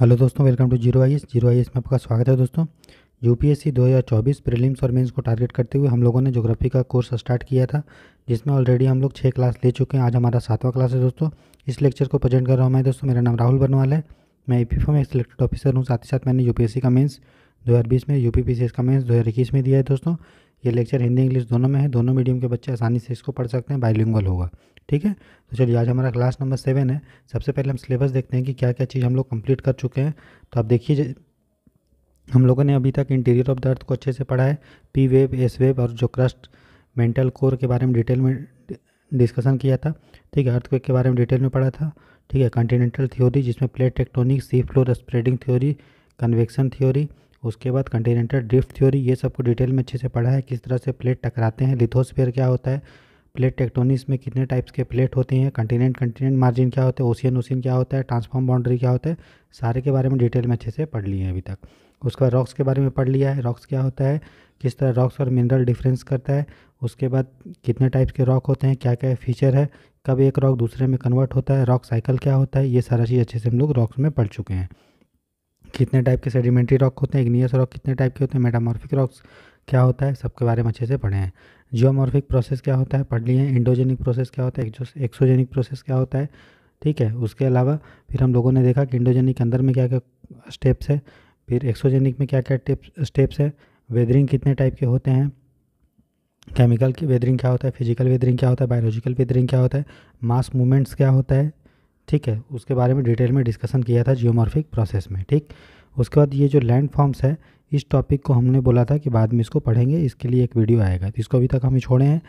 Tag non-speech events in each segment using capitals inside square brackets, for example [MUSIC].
Hello दोस्तों welcome to zero I S zero I S में आपका स्वागत है दोस्तों यूपीएससी 2024 प्रीलिम्स और मेंस को टारगेट करते हुए हम लोगों ने ज्योग्राफी का कोर्स स्टार्ट किया था जिसमें ऑलरेडी हम लोग छः क्लास ले चुके हैं आज हमारा सातवां क्लास है दोस्तों इस लेक्चर को प्रेजेंट कर रहा हूँ मैं दोस्तों मेरा नाम राहुल बनवाल है मैं ई में सिलेक्टेड ऑफिसर हूँ साथ ही साथ मैंने यू का मेन्स दो में यू का मेन्स दो में दिया है दोस्तों ये लेक्चर हिंदी इंग्लिश दोनों में है दोनों मीडियम के बच्चे आसानी से इसको पढ़ सकते हैं बाइलिंगुअल होगा ठीक है तो चलिए आज हमारा क्लास नंबर सेवन है सबसे पहले हम सिलेबस देखते हैं कि क्या क्या चीज़ हम लोग कंप्लीट कर चुके हैं तो आप देखिए हम लोगों ने अभी तक इंटीरियर ऑफ द अर्थ को अच्छे से पढ़ा है पी वेव एस वेव और जो क्रस्ट मेंटल कोर के बारे में डिटेल में डिस्कशन किया था ठीक है अर्थ के बारे में डिटेल में पढ़ा था ठीक है कॉन्टीनेंटल थ्योरी जिसमें plate tectonic sea floor spreading theory convection theory उसके बाद कंटिनेंटल ड्रिफ्ट थ्योरी ये सबको डिटेल में अच्छे से पढ़ा है किस तरह से प्लेट टकराते हैं लिथोस्फेयर क्या होता है प्लेट टेक्टोनिक्स में कितने टाइप्स के प्लेट होते हैं कंटिनेंट कंटिनेंट मार्जिन क्या होता है ओशियन ओशियन क्या होता है ट्रांसफॉर्म बाउंड्री क्या होता है सारे के बारे में डिटेल में अच्छे से पढ़ लिए हैं अभी तक उसके बाद रॉक्स के बारे में पढ़ लिया है रॉक्स क्या होता है किस तरह रॉक्स और मिनरल डिफरेंस करता है उसके बाद कितने टाइप्स के रॉक होते हैं क्या क्या फीचर है कब एक रॉक दूसरे में कन्वर्ट होता है रॉक साइकिल क्या होता है ये सारा चीज़ अच्छे से हम लोग रॉक्स में पढ़ चुके हैं कितने टाइप के सेडिमेंट्री रॉक होते हैं इग्नियस रॉक कितने टाइप के होते हैं मेटामॉर्फिक रॉक्स क्या होता है सबके बारे में अच्छे से पढ़े हैं जियोमॉर्फिक प्रोसेस क्या होता है पढ़ लिए हैं इंडोजेनिक प्रोसेस क्या होता है एक्सोजेनिक प्रोसेस क्या होता है ठीक है उसके अलावा फिर हम लोगों ने देखा कि इंडोजेनिक के अंदर में क्या क्या स्टेप्स है फिर एक्सोजेनिक में क्या क्या स्टेप्स है वेदरिंग कितने टाइप के होते हैं केमिकल की वेदरिंग क्या होता है फिजिकल वेदरिंग क्या होता है बायोलॉजिकल वेदरिंग क्या होता है मास मूवमेंट्स क्या होता है ठीक है उसके बारे में डिटेल में डिस्कसन किया था जियोमॉर्फिक प्रोसेस में ठीक उसके बाद ये जो लैंड फॉर्म्स है इस टॉपिक को हमने बोला था कि बाद में इसको पढ़ेंगे इसके लिए एक वीडियो आएगा तो इसको अभी तक हम छोड़े हैं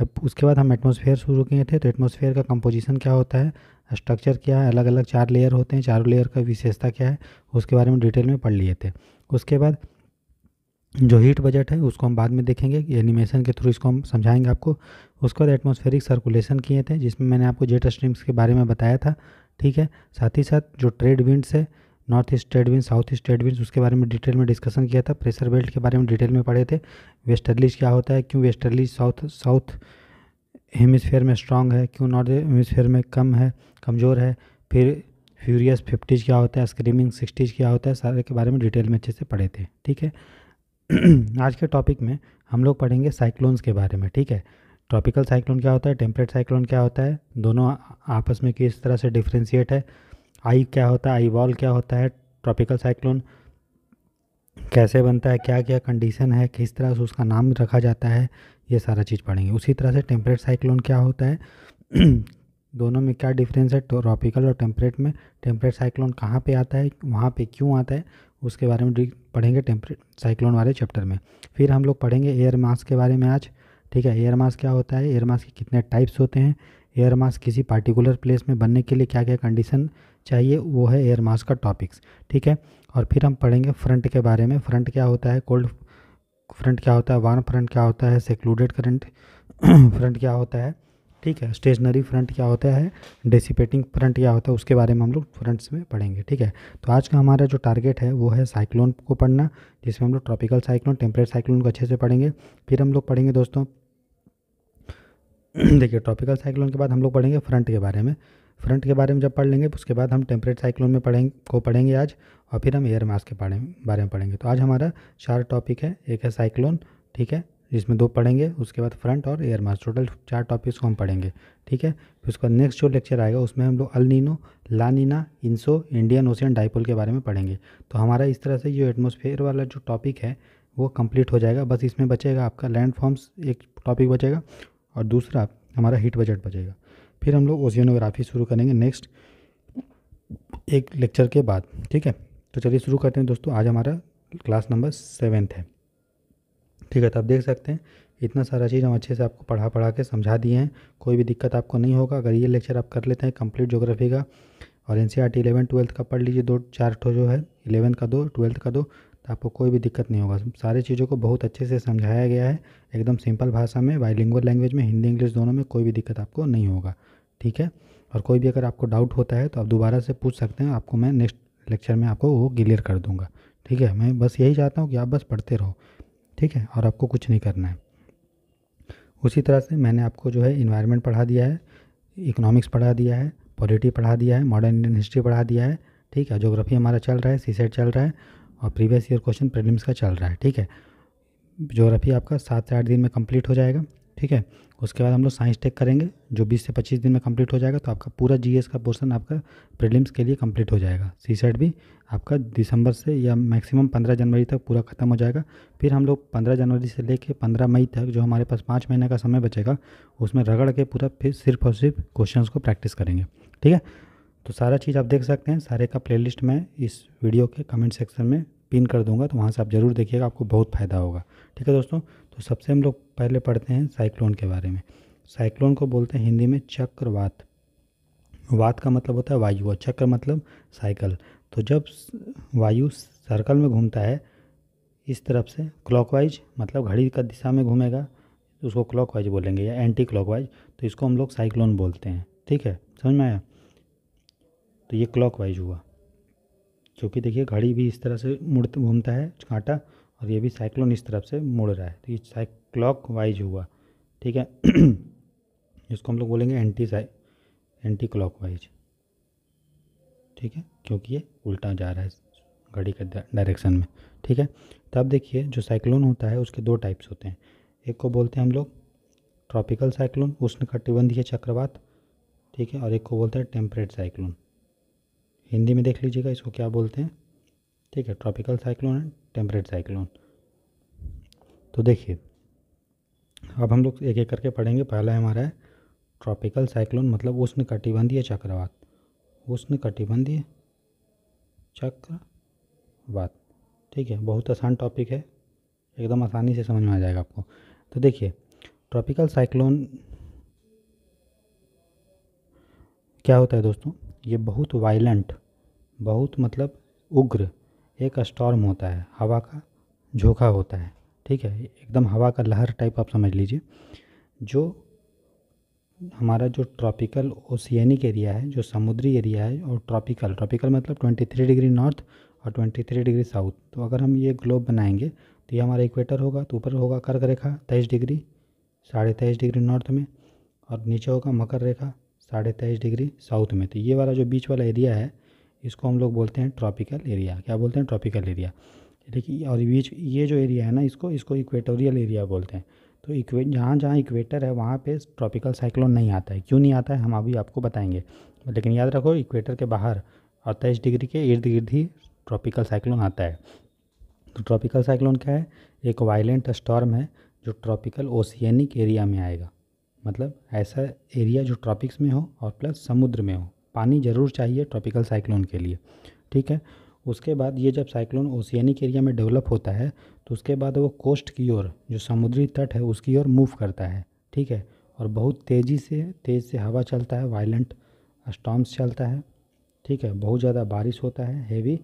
अब उसके बाद हम एटमोसफेयर शुरू किए थे तो एटमोसफेयर का कंपोजिशन क्या होता है स्ट्रक्चर क्या है अलग अलग चार लेयर होते हैं चारों लेयर का विशेषता क्या है उसके बारे में डिटेल में पढ़ लिए थे उसके बाद जो हीट बजट है उसको हम बाद में देखेंगे एनिमेशन के थ्रू इसको हम समझाएंगे आपको उसके बाद एटमोस्फेरिक सर्कुलेशन किए थे जिसमें मैंने आपको जेट स्ट्रीम्स के बारे में बताया था ठीक है साथ ही साथ जो ट्रेड विंड्स है north east trade wind south east trade wind उसके बारे में डिटेल में डिस्कशन किया था प्रेशर बेल्ट के बारे में डिटेल में पढ़े थे वेस्टर्लीज क्या होता है क्यों वेस्टर्लीज साउथ साउथ हेमिसफेयर में स्ट्रांग है क्यों नॉर्थ हेमिसफेयर में कम है कमज़ोर है फिर फ्यूरियस फिफ्टीज क्या होता है स्क्रीमिंग सिक्सटीज क्या होता है सारे के बारे में डिटेल में अच्छे से पढ़े थे ठीक है [CLEARS THROAT] आज के टॉपिक में हम लोग पढ़ेंगे साइक्लोन्स के बारे में ठीक है ट्रॉपिकल साइक्लोन क्या होता है टेम्परेट साइक्लोन क्या होता है दोनों आपस में किस तरह से डिफ्रेंशिएट है आई क्या होता है आई वॉल क्या होता है ट्रॉपिकल साइक्लोन कैसे बनता है क्या क्या कंडीशन है किस तरह से उसका नाम रखा जाता है ये सारा चीज़ पढ़ेंगे उसी तरह से टेम्परेट साइक्लोन क्या होता है [CLEARS THROAT] दोनों में क्या डिफरेंस है ट्रॉपिकल और टेम्परेट में टेम्परेट साइक्लोन कहाँ पे आता है वहाँ पे क्यों आता है उसके बारे में पढ़ेंगे टेम्परेट साइक्लोन वाले चैप्टर में फिर हम लोग पढ़ेंगे एयर मास के बारे में आज ठीक है एयर मास क्या होता है एयर मास के कितने टाइप्स होते हैं एयर मास किसी पार्टिकुलर प्लेस में बनने के लिए क्या क्या कंडीशन चाहिए वो है एयर मास का टॉपिक्स ठीक है और फिर हम पढ़ेंगे फ्रंट के बारे में फ्रंट क्या होता है कोल्ड फ्रंट क्या होता है वार्म फ्रंट क्या होता है सेक्लूडेड करंट फ्रंट क्या होता है ठीक है स्टेशनरी फ्रंट क्या होता है डेसिपेटिंग फ्रंट क्या होता है उसके बारे में हम लोग फ्रंट्स में पढ़ेंगे ठीक है तो आज का हमारा जो टारगेट है वो है साइक्लोन को पढ़ना जिसमें हम लोग ट्रॉपिकल साइक्लोन टेम्परेट साइक्लोन को अच्छे से पढ़ेंगे फिर हम लोग पढ़ेंगे दोस्तों [CLEARS THROAT] देखिए ट्रॉपिकल साइक्लोन के बाद हम लोग पढ़ेंगे फ्रंट के बारे में फ्रंट के बारे में जब पढ़ लेंगे उसके बाद हम टेम्परेट साइक्लोन में पढ़ेंगे को पढ़ेंगे आज और फिर हम एयर मास के बारे में पढ़ेंगे तो आज हमारा चार टॉपिक है एक है साइक्लोन ठीक है जिसमें दो पढ़ेंगे उसके बाद फ्रंट और एयर मार्च टोटल चार टॉपिक्स को हम पढ़ेंगे ठीक है फिर उसके बाद नेक्स्ट जो लेक्चर आएगा उसमें हम लोग El La Nina ENSO Indian Ocean dipole के बारे में पढ़ेंगे तो हमारा इस तरह से ये एटमोसफेयर वाला जो टॉपिक है वो कंप्लीट हो जाएगा बस इसमें बचेगा आपका लैंड फॉर्म्स एक टॉपिक बचेगा और दूसरा हमारा हीट बजट बचेगा फिर हम लोग ओशियनोग्राफी शुरू करेंगे नेक्स्ट एक लेक्चर के बाद ठीक है तो चलिए शुरू करते हैं दोस्तों आज हमारा क्लास नंबर सेवेंथ है ठीक है तो आप देख सकते हैं इतना सारा चीज़ हम अच्छे से आपको पढ़ा पढ़ा के समझा दिए हैं कोई भी दिक्कत आपको नहीं होगा अगर ये लेक्चर आप कर लेते हैं कंप्लीट जोग्राफी का और N C R T eleven twelfth का पढ़ लीजिए दो चार ठो जो है इलेवन का दो ट्वेल्थ का दो तो आपको कोई भी दिक्कत नहीं होगा सारी चीज़ों को बहुत अच्छे से समझाया गया है एकदम सिंपल भाषा में बाइलिंगुअल लैंग्वेज में हिंदी इंग्लिश दोनों में कोई भी दिक्कत आपको नहीं होगा ठीक है और कोई भी अगर आपको डाउट होता है तो आप दोबारा से पूछ सकते हैं आपको मैं नेक्स्ट लेक्चर में आपको वो क्लियर कर दूँगा ठीक है मैं बस यही चाहता हूँ कि आप बस पढ़ते रहो ठीक है और आपको कुछ नहीं करना है उसी तरह से मैंने आपको जो है इन्वायरमेंट पढ़ा दिया है इकोनॉमिक्स पढ़ा दिया है पॉलिटी पढ़ा दिया है मॉडर्न इंडियन हिस्ट्री पढ़ा दिया है ठीक है जोग्राफी हमारा चल रहा है सी सेट चल रहा है और प्रीवियस ईयर क्वेश्चन प्रीलिम्स का चल रहा है ठीक है जोग्राफी आपका सात से आठ दिन में कंप्लीट हो जाएगा ठीक है उसके बाद हम लोग साइंस टेक करेंगे जो 20 से 25 दिन में कंप्लीट हो जाएगा तो आपका पूरा जीएस का पोर्शन आपका प्रीलिम्स के लिए कंप्लीट हो जाएगा सी सेट e भी आपका दिसंबर से या मैक्सिमम 15 जनवरी तक पूरा ख़त्म हो जाएगा फिर हम लोग 15 जनवरी से लेके 15 मई तक जो हमारे पास पाँच महीने का समय बचेगा उसमें रगड़ के पूरा फिर सिर्फ और सिर्फ क्वेश्चन को प्रैक्टिस करेंगे ठीक है तो सारा चीज़ आप देख सकते हैं सारे का प्लेलिस्ट मैं इस वीडियो के कमेंट सेक्शन में पिन कर दूंगा तो वहाँ से आप ज़रूर देखिएगा आपको बहुत फ़ायदा होगा ठीक है दोस्तों तो सबसे हम लोग पहले पढ़ते हैं साइक्लोन के बारे में साइक्लोन को बोलते हैं हिंदी में चक्रवात वात का मतलब होता है वायु और चक्र मतलब साइकिल तो जब वायु सर्कल में घूमता है इस तरफ से क्लॉकवाइज मतलब घड़ी का दिशा में घूमेगा उसको क्लॉकवाइज बोलेंगे या एंटी क्लॉकवाइज तो इसको हम लोग साइक्लोन बोलते हैं ठीक है समझ में आया तो ये क्लॉकवाइज हुआ क्योंकि देखिए घड़ी भी इस तरह से मुड़ घूमता है कांटा और ये भी साइक्लोन इस तरफ से मुड़ रहा है तो ये साइक्लॉक वाइज हुआ ठीक है [CLEARS THROAT] इसको हम लोग बोलेंगे एंटी साइ एंटी क्लॉक वाइज ठीक है क्योंकि ये उल्टा जा रहा है घड़ी के डायरेक्शन में ठीक है तब तो देखिए जो साइक्लोन होता है उसके दो टाइप्स होते हैं एक को बोलते हैं हम लोग ट्रॉपिकल साइक्लोन उष्ण चक्रवात ठीक है और एक को बोलते हैं टेम्परेट साइक्लोन हिंदी में देख लीजिएगा इसको क्या बोलते हैं ठीक है ट्रॉपिकल साइक्लोन है टेम्परेट साइक्लोन तो देखिए अब हम लोग एक एक करके पढ़ेंगे पहला हमारा है ट्रॉपिकल साइक्लोन मतलब उष्ण कटिबंधीय चक्रवात उष्ण कटिबंधीय चक्रवात ठीक है बहुत आसान टॉपिक है एकदम आसानी से समझ में आ जाएगा आपको तो देखिए ट्रॉपिकल साइक्लोन क्या होता है दोस्तों ये बहुत वायलेंट बहुत मतलब उग्र एक स्टॉर्म होता है हवा का झोंका होता है ठीक है एकदम हवा का लहर टाइप आप समझ लीजिए जो हमारा जो ट्रॉपिकल ओशियनिक एरिया है जो समुद्री एरिया है और ट्रॉपिकल ट्रॉपिकल मतलब 23 डिग्री नॉर्थ और 23 डिग्री साउथ तो अगर हम ये ग्लोब बनाएंगे तो ये हमारा इक्वेटर होगा तो ऊपर होगा कर्क रेखा तेईस डिग्री साढ़े तेईस डिग्री नॉर्थ में और नीचे होगा मकर रेखा साढ़े तेईस डिग्री साउथ में तो ये वाला जो बीच वाला एरिया है इसको हम लोग बोलते हैं ट्रॉपिकल एरिया क्या बोलते हैं ट्रॉपिकल एरिया देखिए और बीच ये जो एरिया है ना इसको इसको इक्वेटोरियल एरिया बोलते हैं तो इक्वे जहाँ जहाँ इक्वेटर है वहाँ पे ट्रॉपिकल साइक्लोन नहीं आता है क्यों नहीं आता है हम अभी आपको बताएंगे लेकिन याद रखो इक्वेटर के बाहर अड़ताईस डिग्री के इर्द गिर्द ही ट्रॉपिकल साइक्लोन आता है तो ट्रॉपिकल साइक्लोन क्या है एक वायलेंट स्टॉर्म है जो ट्रॉपिकल ओशियनिक एरिया में आएगा मतलब ऐसा एरिया जो ट्रॉपिक्स में हो और प्लस समुद्र में हो पानी ज़रूर चाहिए ट्रॉपिकल साइक्लोन के लिए ठीक है उसके बाद ये जब साइक्लोन ओशियनिक एरिया में डेवलप होता है तो उसके बाद वो कोस्ट की ओर जो समुद्री तट है उसकी ओर मूव करता है ठीक है और बहुत तेज़ी से तेज़ से हवा चलता है वायलेंट स्टॉम्स चलता है ठीक है बहुत ज़्यादा बारिश होता है हेवी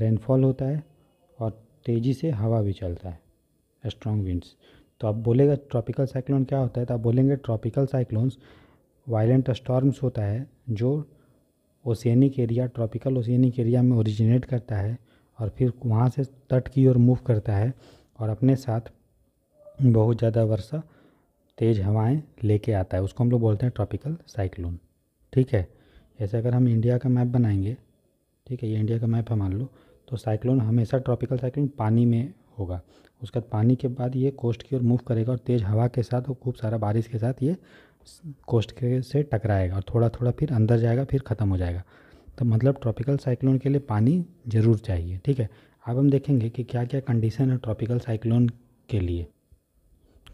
रेनफॉल होता है और तेज़ी से हवा भी चलता है स्ट्रॉन्ग विंड्स तो आप बोलेगा ट्रॉपिकल साइक्लोन क्या होता है तो आप बोलेंगे ट्रॉपिकल साइक्लोन्स वायलेंट स्टॉर्म्स होता है जो oceanic area tropical oceanic area में ओरिजिनेट करता है और फिर वहाँ से तट की ओर मूव करता है और अपने साथ बहुत ज़्यादा वर्षा तेज़ हवाएं लेके आता है उसको हम लोग बोलते हैं ट्रॉपिकल साइक्लोन ठीक है जैसे अगर हम इंडिया का मैप बनाएंगे ठीक है ये इंडिया का मैप है मान लो तो साइक्लोन हमेशा ट्रॉपिकल साइक्लोन पानी में होगा उसके बाद पानी के बाद ये कोस्ट की ओर मूव करेगा और तेज़ हवा के साथ और खूब सारा बारिश के साथ ये कोस्ट के से टकराएगा और थोड़ा थोड़ा फिर अंदर जाएगा फिर ख़त्म हो जाएगा तो मतलब ट्रॉपिकल साइक्लोन के लिए पानी ज़रूर चाहिए ठीक है अब हम देखेंगे कि क्या क्या कंडीशन है ट्रॉपिकल साइक्लोन के लिए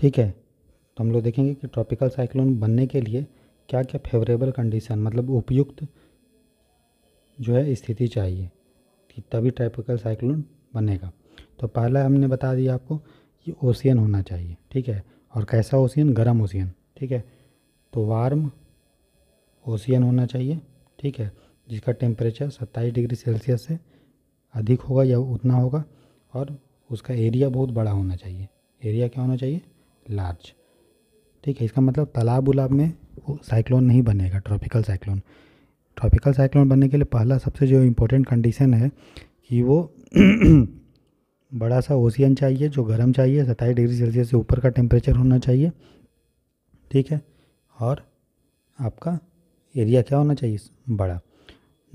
ठीक है तो हम लोग देखेंगे कि ट्रॉपिकल साइक्लोन बनने के लिए क्या क्या फेवरेबल कंडीशन मतलब उपयुक्त जो है स्थिति चाहिए कि तभी ट्रॉपिकल साइक्लोन बनेगा तो पहला हमने बता दिया आपको कि ओशियन होना चाहिए ठीक है और कैसा ओशियन गर्म ओशियन ठीक है तो वार्म ओशियन होना चाहिए ठीक है जिसका टेम्परेचर 27 डिग्री सेल्सियस से अधिक होगा या उतना होगा और उसका एरिया बहुत बड़ा होना चाहिए एरिया क्या होना चाहिए लार्ज ठीक है इसका मतलब तालाब उलाब में साइक्लोन नहीं बनेगा ट्रॉपिकल साइक्लोन ट्रॉपिकल साइक्लोन बनने के लिए पहला सबसे जो इम्पोर्टेंट कंडीशन है कि वो [CLEARS THROAT] बड़ा सा ओशियन चाहिए जो गर्म चाहिए सत्ताईस डिग्री सेल्सियस से ऊपर का टेम्परेचर होना चाहिए ठीक है और आपका एरिया क्या होना चाहिए बड़ा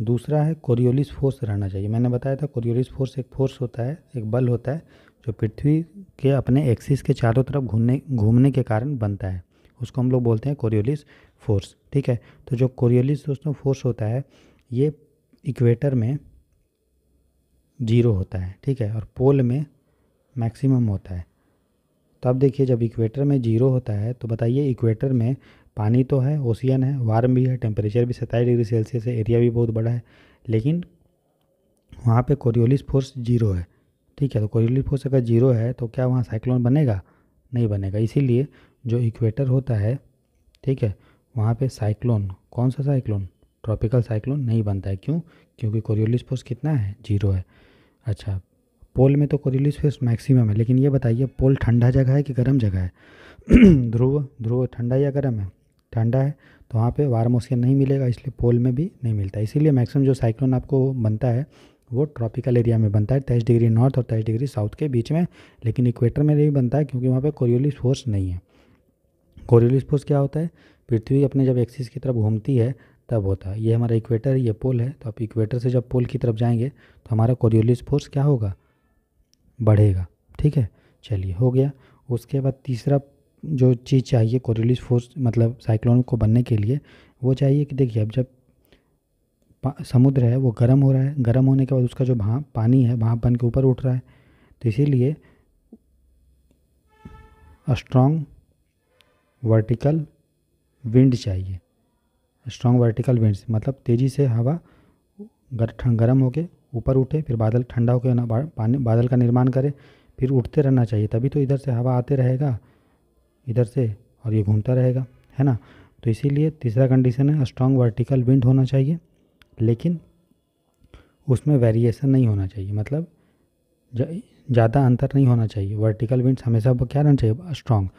दूसरा है कोरियोलिस फोर्स रहना चाहिए मैंने बताया था कोरियोलिस फोर्स एक फोर्स होता है एक बल होता है जो पृथ्वी के अपने एक्सिस के चारों तरफ घूमने घूमने के कारण बनता है उसको हम लोग बोलते हैं कोरियोलिस फोर्स ठीक है तो जो कोरियोलिस दोस्तों फोर्स होता है ये इक्वेटर में जीरो होता है ठीक है और पोल में मैक्सिमम होता है तो अब देखिए जब इक्वेटर में जीरो होता है तो बताइए इक्वेटर में पानी तो है ओशियन है वार्म भी है टेम्परेचर भी सत्ताईस डिग्री सेल्सियस है एरिया भी बहुत बड़ा है लेकिन वहाँ पे कोरियोलिस फोर्स जीरो है ठीक है तो कोरियोलिस फोर्स अगर जीरो है तो क्या वहाँ साइक्लोन बनेगा नहीं बनेगा इसीलिए जो इक्वेटर होता है ठीक है वहाँ पे साइक्लोन कौन सा साइक्लोन ट्रॉपिकल साइक्लोन नहीं बनता है क्यों क्योंकि कोरियोलिस फोर्स कितना है जीरो है अच्छा पोल में तो कोरियोलिस फोर्स मैक्सिमम है लेकिन ये बताइए पोल ठंडा जगह है कि गर्म जगह है [CLEARS THROAT] ध्रुव ध्रुव ठंडा या गर्म है ठंडा है तो वहाँ पे वार्म ओशियन नहीं मिलेगा इसलिए पोल में भी नहीं मिलता इसीलिए मैक्सिमम जो साइक्लोन आपको बनता है वो ट्रॉपिकल एरिया में बनता है तेईस डिग्री नॉर्थ और तेईस डिग्री साउथ के बीच में लेकिन इक्वेटर में नहीं बनता है क्योंकि वहाँ पर कोरियोलिस फोर्स नहीं है कोरियोलिस फोर्स क्या होता है पृथ्वी अपने जब एक्सिस की तरफ घूमती है तब होता है ये हमारा इक्वेटर ये पोल है तो आप इक्वेटर से जब पोल की तरफ जाएंगे तो हमारा कोरियोलिस फोर्स क्या होगा बढ़ेगा ठीक है चलिए हो गया उसके बाद तीसरा जो चीज़ चाहिए कोरिलिस फोर्स मतलब साइक्लोन को बनने के लिए वो चाहिए कि देखिए अब जब समुद्र है वो गर्म हो रहा है गर्म होने के बाद उसका जो भाप पानी है भाप बन के ऊपर उठ रहा है तो इसीलिए स्ट्रॉन्ग वर्टिकल विंड चाहिए स्ट्रॉन्ग वर्टिकल विंड मतलब तेज़ी से हवा गर गर्म होके ऊपर उठे फिर बादल ठंडा होकर पानी बादल का निर्माण करे फिर उठते रहना चाहिए तभी तो इधर से हवा आते रहेगा इधर से और ये घूमता रहेगा है ना तो इसीलिए तीसरा कंडीशन है स्ट्रॉन्ग वर्टिकल विंड होना चाहिए लेकिन उसमें वेरिएशन नहीं होना चाहिए मतलब ज़्यादा अंतर नहीं होना चाहिए वर्टिकल विंड्स हमेशा क्या रहना चाहिए स्ट्रॉन्ग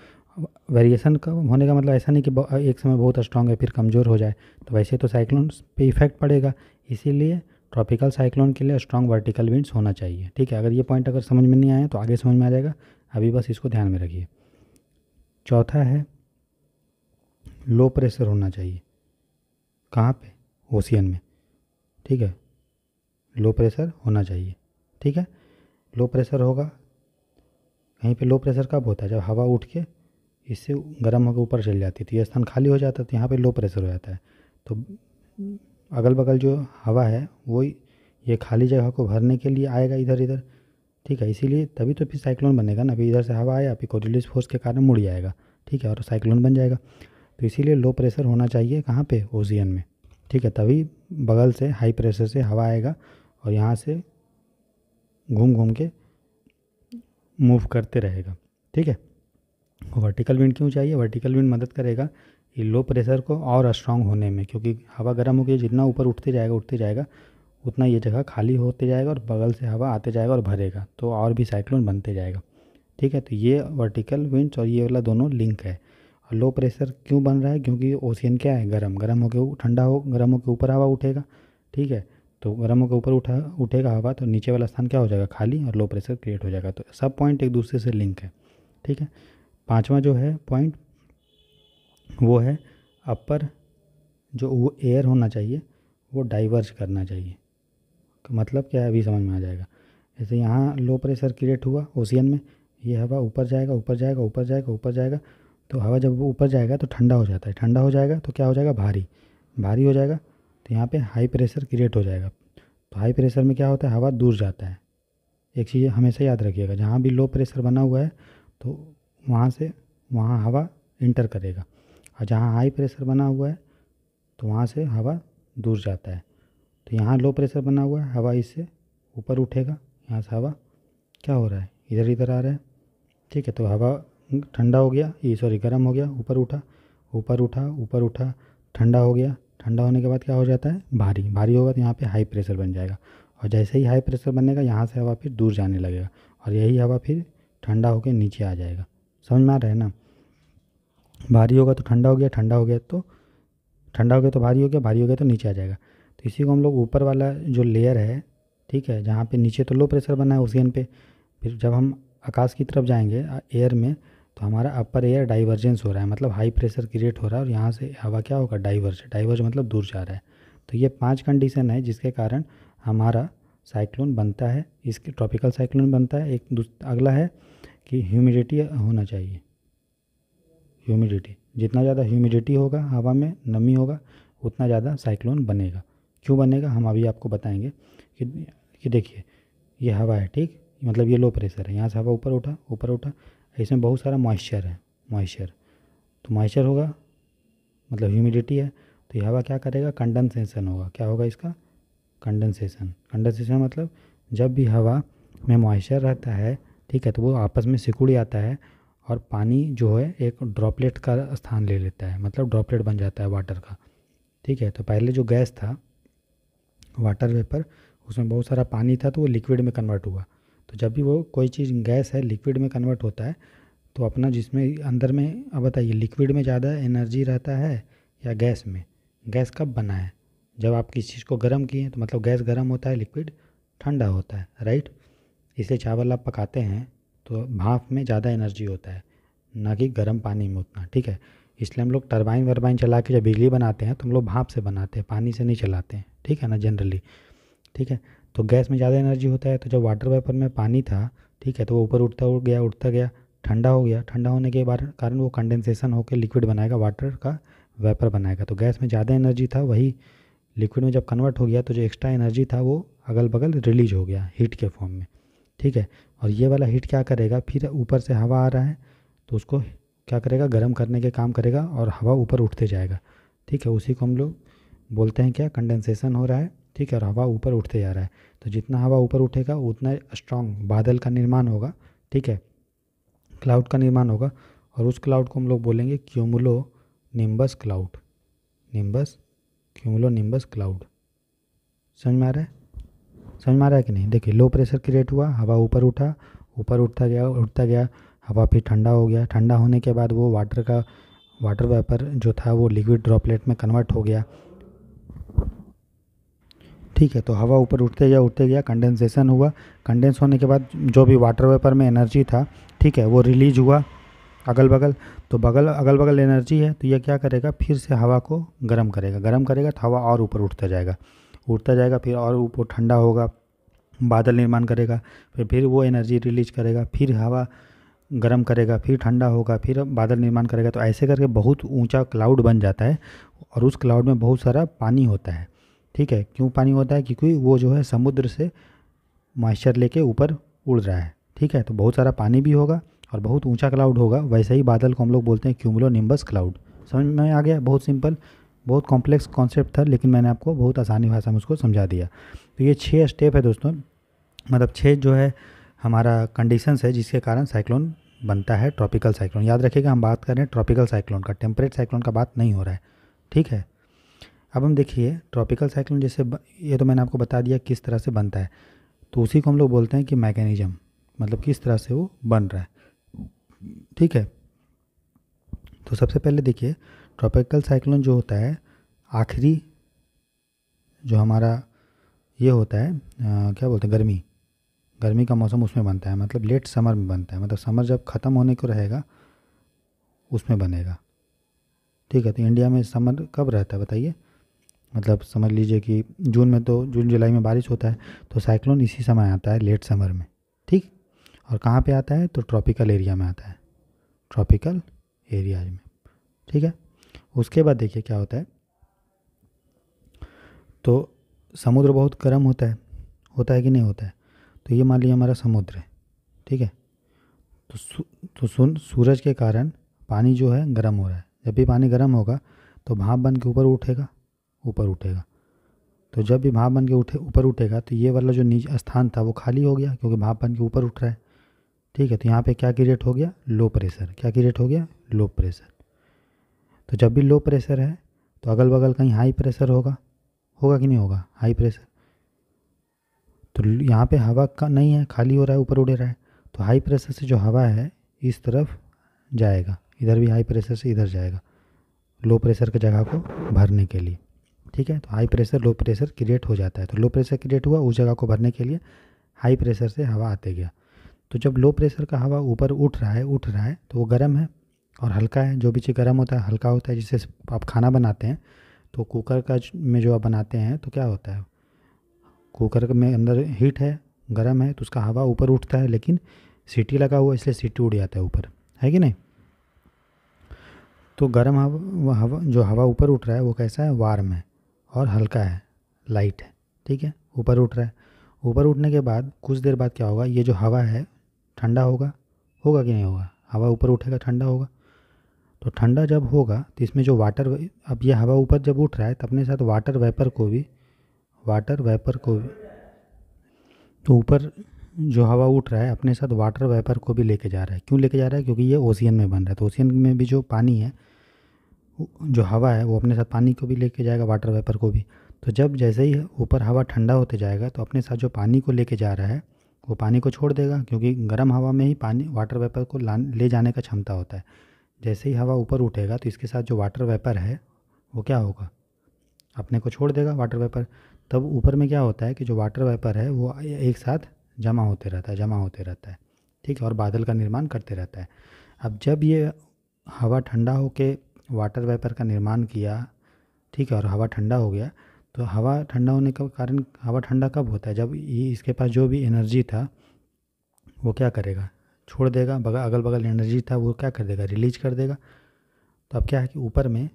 वेरिएशन का होने का मतलब ऐसा नहीं कि एक समय बहुत स्ट्रांग है फिर कमज़ोर हो जाए तो वैसे तो साइक्लोन पे इफेक्ट पड़ेगा इसीलिए ट्रॉपिकल साइक्लोन के लिए स्ट्रॉन्ग वर्टिकल विंड्स होना चाहिए ठीक है अगर ये पॉइंट अगर समझ में नहीं आए तो आगे समझ में आ जाएगा अभी बस इसको ध्यान में रखिए चौथा है लो प्रेशर होना चाहिए कहाँ पे ओशियन में ठीक है लो प्रेशर होना चाहिए ठीक है लो प्रेशर होगा कहीं पे लो प्रेशर कब होता है जब हवा उठ के इससे गर्म होकर ऊपर चल जाती थी तो ये स्थान खाली हो जाता तो यहाँ पे लो प्रेशर हो जाता है तो अगल बगल जो हवा है वही ये खाली जगह को भरने के लिए आएगा इधर इधर ठीक है इसीलिए तभी तो फिर साइक्लोन बनेगा ना अभी इधर से हवा आया अभी कोरिलिस फोर्स के कारण मुड़ जाएगा ठीक है और साइक्लोन बन जाएगा तो इसीलिए लो प्रेशर होना चाहिए कहाँ पे ओजियन में ठीक है तभी बगल से हाई प्रेशर से हवा आएगा और यहाँ से घूम घूम के मूव करते रहेगा ठीक है वर्टिकल विंड क्यों चाहिए वर्टिकल विंड मदद करेगा ये लो प्रेशर को और स्ट्रांग होने में क्योंकि हवा गर्म होगी जितना ऊपर उठते जाएगा उठते जाएगा उतना ये जगह खाली होते जाएगा और बगल से हवा आते जाएगा और भरेगा तो और भी साइक्लोन बनते जाएगा ठीक है तो ये वर्टिकल विंड्स और ये वाला दोनों लिंक है और लो प्रेशर क्यों बन रहा है क्योंकि ओशियन क्या है गर्म गर्म होकर ठंडा हो गर्म होकर ऊपर हवा उठेगा ठीक है तो गर्म होकर ऊपर उठा उठेगा हवा तो नीचे वाला स्थान क्या हो जाएगा खाली और लो प्रेशर क्रिएट हो जाएगा तो सब पॉइंट एक दूसरे से लिंक है ठीक है पाँचवा जो है पॉइंट वो है अपर जो वो एयर होना चाहिए वो डाइवर्ज करना चाहिए तो मतलब क्या है अभी समझ में आ जाएगा जैसे यहाँ लो प्रेशर क्रिएट हुआ ओशियन में ये हवा ऊपर जाएगा ऊपर जाएगा ऊपर जाएगा ऊपर जाएगा तो हवा जब ऊपर जाएगा तो ठंडा हो जाता है ठंडा हो जाएगा तो क्या हो जाएगा भारी भारी हो जाएगा तो यहाँ पे हाई प्रेशर क्रिएट हो जाएगा तो हाई प्रेशर में क्या होता है हवा दूर जाता है एक चीज़ हमेशा याद रखिएगा जहाँ भी लो प्रेशर बना हुआ है तो वहाँ से वहाँ हवा इंटर करेगा और जहाँ हाई प्रेशर बना हुआ है तो वहाँ से हवा दूर जाता है तो यहाँ लो प्रेशर बना हुआ है हवा इससे ऊपर उठेगा यहाँ से हवा क्या हो रहा है इधर इधर आ रहा है ठीक है तो हवा ठंडा हो गया ये सॉरी गर्म हो गया ऊपर उठा ऊपर उठा ऊपर उठा ठंडा हो गया ठंडा होने के बाद क्या हो जाता है भारी भारी होगा तो यहाँ पे हाई प्रेशर बन जाएगा और जैसे ही हाई प्रेशर बनेगा यहाँ से हवा फिर दूर जाने लगेगा और यही हवा फिर ठंडा होकर नीचे आ जाएगा समझ में आ रहा है ना भारी होगा तो ठंडा हो गया ठंडा हो गया तो ठंडा हो गया तो भारी हो गया भारी हो गया तो नीचे आ जाएगा इसी को हम लोग ऊपर वाला जो लेयर है ठीक है जहाँ पे नीचे तो लो प्रेशर बना है ओसियन पे फिर जब हम आकाश की तरफ जाएंगे एयर में तो हमारा अपर एयर डाइवर्जेंस हो रहा है मतलब हाई प्रेशर क्रिएट हो रहा है और यहाँ से हवा क्या होगा डाइवर्ज डाइवर्ज मतलब दूर जा रहा है तो ये पाँच कंडीशन है जिसके कारण हमारा साइक्लोन बनता है इसके ट्रॉपिकल साइक्लोन बनता है एक अगला है कि ह्यूमिडिटी होना चाहिए ह्यूमिडिटी जितना ज़्यादा ह्यूमिडिटी होगा हवा में नमी होगा उतना ज़्यादा साइक्लोन बनेगा क्यों बनेगा हम अभी आपको बताएंगे कि कि देखिए ये हवा है ठीक मतलब ये लो प्रेशर है यहाँ से हवा ऊपर उठा ऊपर उठा इसमें बहुत सारा मॉइस्चर है मॉइस्चर तो मॉइस्चर होगा मतलब ह्यूमिडिटी है तो ये हवा क्या करेगा कंडेंसेशन होगा क्या होगा इसका कंडेंसेशन कंडेंसेशन मतलब जब भी हवा में मॉइस्चर रहता है ठीक है तो वो आपस में सिकुड़ जाता है और पानी जो है एक ड्रॉपलेट का स्थान ले लेता है मतलब ड्रॉपलेट बन जाता है वाटर का ठीक है तो पहले जो गैस था वाटर वेपर उसमें बहुत सारा पानी था तो वो लिक्विड में कन्वर्ट हुआ तो जब भी वो कोई चीज़ गैस है लिक्विड में कन्वर्ट होता है तो अपना जिसमें अंदर में अब बताइए लिक्विड में ज़्यादा एनर्जी रहता है या गैस में गैस कब बना है जब आप किसी चीज़ को गर्म किए तो मतलब गैस गर्म होता है लिक्विड ठंडा होता है राइट इसलिए चावल आप पकाते हैं तो भाप में ज़्यादा एनर्जी होता है ना कि गर्म पानी में उतना ठीक है इसलिए हम लोग टरबाइन वरबाइन चला के जब बिजली बनाते हैं तो हम लोग भाप से बनाते हैं पानी से नहीं चलाते हैं ठीक है ना जनरली ठीक है तो गैस में ज़्यादा एनर्जी होता है तो जब वाटर वेपर में पानी था ठीक है तो वो ऊपर उठता उठ गया उठता गया ठंडा हो गया ठंडा होने के बाद कारण वो कंडेंसेशन होकर लिक्विड बनाएगा वाटर का वेपर बनाएगा तो गैस में ज़्यादा एनर्जी था वही लिक्विड में जब कन्वर्ट हो गया तो जो एक्स्ट्रा एनर्जी था वो अगल बगल रिलीज हो गया हीट के फॉर्म में ठीक है और ये वाला हीट क्या करेगा फिर ऊपर से हवा आ रहा है तो उसको क्या करेगा गर्म करने के काम करेगा और हवा ऊपर उठते जाएगा ठीक है उसी को हम लोग बोलते हैं क्या कंडेंसेशन हो रहा है ठीक है और हवा ऊपर उठते जा रहा है तो जितना हवा ऊपर उठेगा उतना स्ट्रांग बादल का निर्माण होगा ठीक है क्लाउड का निर्माण होगा और उस क्लाउड को हम लोग बोलेंगे cumulonimbus cloud nimbus cumulonimbus cloud समझ में आ रहा है समझ में आ रहा है कि नहीं देखिए लो प्रेशर क्रिएट हुआ हवा ऊपर उठा ऊपर उठता गया उठता गया हवा फिर ठंडा हो गया ठंडा होने के बाद वो वाटर का वाटर वेपर जो था वो लिक्विड ड्रॉपलेट में कन्वर्ट हो गया ठीक है तो हवा ऊपर उठते गया उठते गया कंडेंसेशन हुआ कंडेंस होने के बाद जो भी वाटर वेपर में एनर्जी था ठीक है वो रिलीज हुआ अगल बगल तो बगल अगल बगल एनर्जी है तो यह क्या करेगा फिर से हवा को गर्म करेगा गर्म करेगा तो हवा और ऊपर उठता जाएगा उठता जाएगा फिर और ऊपर ठंडा होगा बादल निर्माण करेगा फिर फिर वो एनर्जी रिलीज करेगा फिर हवा गर्म करेगा फिर ठंडा होगा फिर बादल निर्माण करेगा तो ऐसे करके बहुत ऊंचा क्लाउड बन जाता है और उस क्लाउड में बहुत सारा पानी होता है ठीक है क्यों पानी होता है क्योंकि वो जो है समुद्र से मॉइस्चर लेके ऊपर उड़ रहा है ठीक है तो बहुत सारा पानी भी होगा और बहुत ऊंचा क्लाउड होगा वैसे ही बादल को हम लोग बोलते हैं क्यूमलो निम्बस क्लाउड समझ में आ गया बहुत सिंपल बहुत कॉम्प्लेक्स कॉन्सेप्ट था लेकिन मैंने आपको बहुत आसानी भाषा में उसको समझा दिया तो ये छः स्टेप है दोस्तों मतलब छः जो है हमारा कंडीशंस है जिसके कारण साइक्लोन बनता है ट्रॉपिकल साइक्लोन याद रखिएगा हम बात कर रहे हैं ट्रॉपिकल साइक्लोन का टेम्परेट साइक्लोन का बात नहीं हो रहा है ठीक है अब हम देखिए ट्रॉपिकल साइक्लोन जैसे ये तो मैंने आपको बता दिया किस तरह से बनता है तो उसी को हम लोग बोलते हैं कि मैकेनिज्म मतलब किस तरह से वो बन रहा है ठीक है तो सबसे पहले देखिए ट्रॉपिकल साइक्लोन जो होता है आखिरी जो हमारा ये होता है आ, क्या बोलते हैं गर्मी गर्मी का मौसम उसमें बनता है मतलब लेट समर में बनता है मतलब समर जब ख़त्म होने को रहेगा उसमें बनेगा ठीक है तो इंडिया में समर कब रहता है बताइए मतलब समझ लीजिए कि जून में तो जून जुलाई में बारिश होता है तो साइक्लोन इसी समय आता है लेट समर में ठीक और कहाँ पे आता है तो ट्रॉपिकल एरिया में आता है ट्रॉपिकल एरियाज में ठीक है उसके बाद देखिए क्या होता है तो समुद्र बहुत गर्म होता है होता है कि नहीं होता है तो ये मान लीजिए हमारा समुद्र है ठीक है तो सु, तो सुन सूरज के कारण पानी जो है गर्म हो रहा है जब भी पानी गर्म होगा तो भाप बन के ऊपर उठेगा ऊपर उठेगा तो जब भी भाप बन के उठे ऊपर उठेगा तो ये वाला जो नीचे स्थान था वो खाली हो गया क्योंकि भाप बन के ऊपर उठ रहा है ठीक है तो यहाँ पे क्या क्रिएट हो गया लो प्रेशर क्या क्रिएट हो गया लो प्रेशर तो जब भी लो प्रेशर है तो अगल बगल कहीं हाई प्रेशर होगा होगा कि नहीं होगा हाई प्रेशर तो यहाँ पे हवा का नहीं है खाली हो रहा है ऊपर उड़े रहा है तो हाई प्रेशर से जो हवा है इस तरफ जाएगा इधर भी हाई प्रेशर से इधर जाएगा लो प्रेशर की जगह को भरने के लिए ठीक है तो high pressure low pressure create हो जाता है तो लो प्रेशर क्रिएट हुआ उस जगह को भरने के लिए हाई प्रेशर से हवा आते गया तो जब लो प्रेशर का हवा ऊपर उठ रहा है उठ रहा है तो वो गर्म है और हल्का है जो भी चीज़ गर्म होता है हल्का होता है जिससे आप खाना बनाते हैं तो कुकर का में जो आप बनाते हैं तो क्या होता है कुकर में अंदर हीट है गर्म है तो उसका हवा ऊपर उठता है लेकिन सीटी लगा हुआ इसलिए सीटी उड़ जाता है ऊपर है कि नहीं तो गर्म हवा हवा जो हवा ऊपर उठ रहा है वो कैसा है वार्म है और हल्का है लाइट है ठीक है ऊपर उठ रहा है ऊपर उठने के बाद कुछ देर बाद क्या होगा ये जो हवा है ठंडा होगा होगा कि नहीं होगा हवा ऊपर उठेगा ठंडा होगा तो ठंडा जब होगा तो इसमें जो वाटर अब ये हवा ऊपर जब उठ रहा है तो अपने साथ वाटर वेपर को भी वाटर वेपर को भी तो ऊपर जो हवा उठ रहा है अपने साथ वाटर वेपर को भी लेके जा रहा है क्यों लेके जा रहा है क्योंकि ये ओशियन में बन रहा है तो ओशियन में भी जो पानी है जो हवा है वो अपने साथ पानी को भी लेके जाएगा वाटर वेपर को भी तो जब जैसे ही ऊपर हवा ठंडा होते जाएगा तो अपने साथ जो पानी को लेके जा रहा है वो पानी को छोड़ देगा क्योंकि गर्म हवा में ही पानी वाटर वेपर को ले जाने का क्षमता होता है जैसे ही हवा ऊपर उठेगा तो इसके साथ जो वाटर वेपर है वो क्या होगा अपने को छोड़ देगा वाटर वेपर तब ऊपर में क्या होता है कि जो वाटर वेपर है वो एक साथ जमा होते रहता है जमा होते रहता है ठीक है और बादल का निर्माण करते रहता है अब जब ये हवा ठंडा होके वाटर वेपर का निर्माण किया ठीक है और हवा ठंडा हो गया तो हवा ठंडा होने का कारण हवा ठंडा कब होता है जब ये इसके पास जो भी एनर्जी था वो क्या करेगा छोड़ देगा बगल अगल बगल एनर्जी था वो क्या कर देगा रिलीज कर देगा तो अब क्या है कि ऊपर में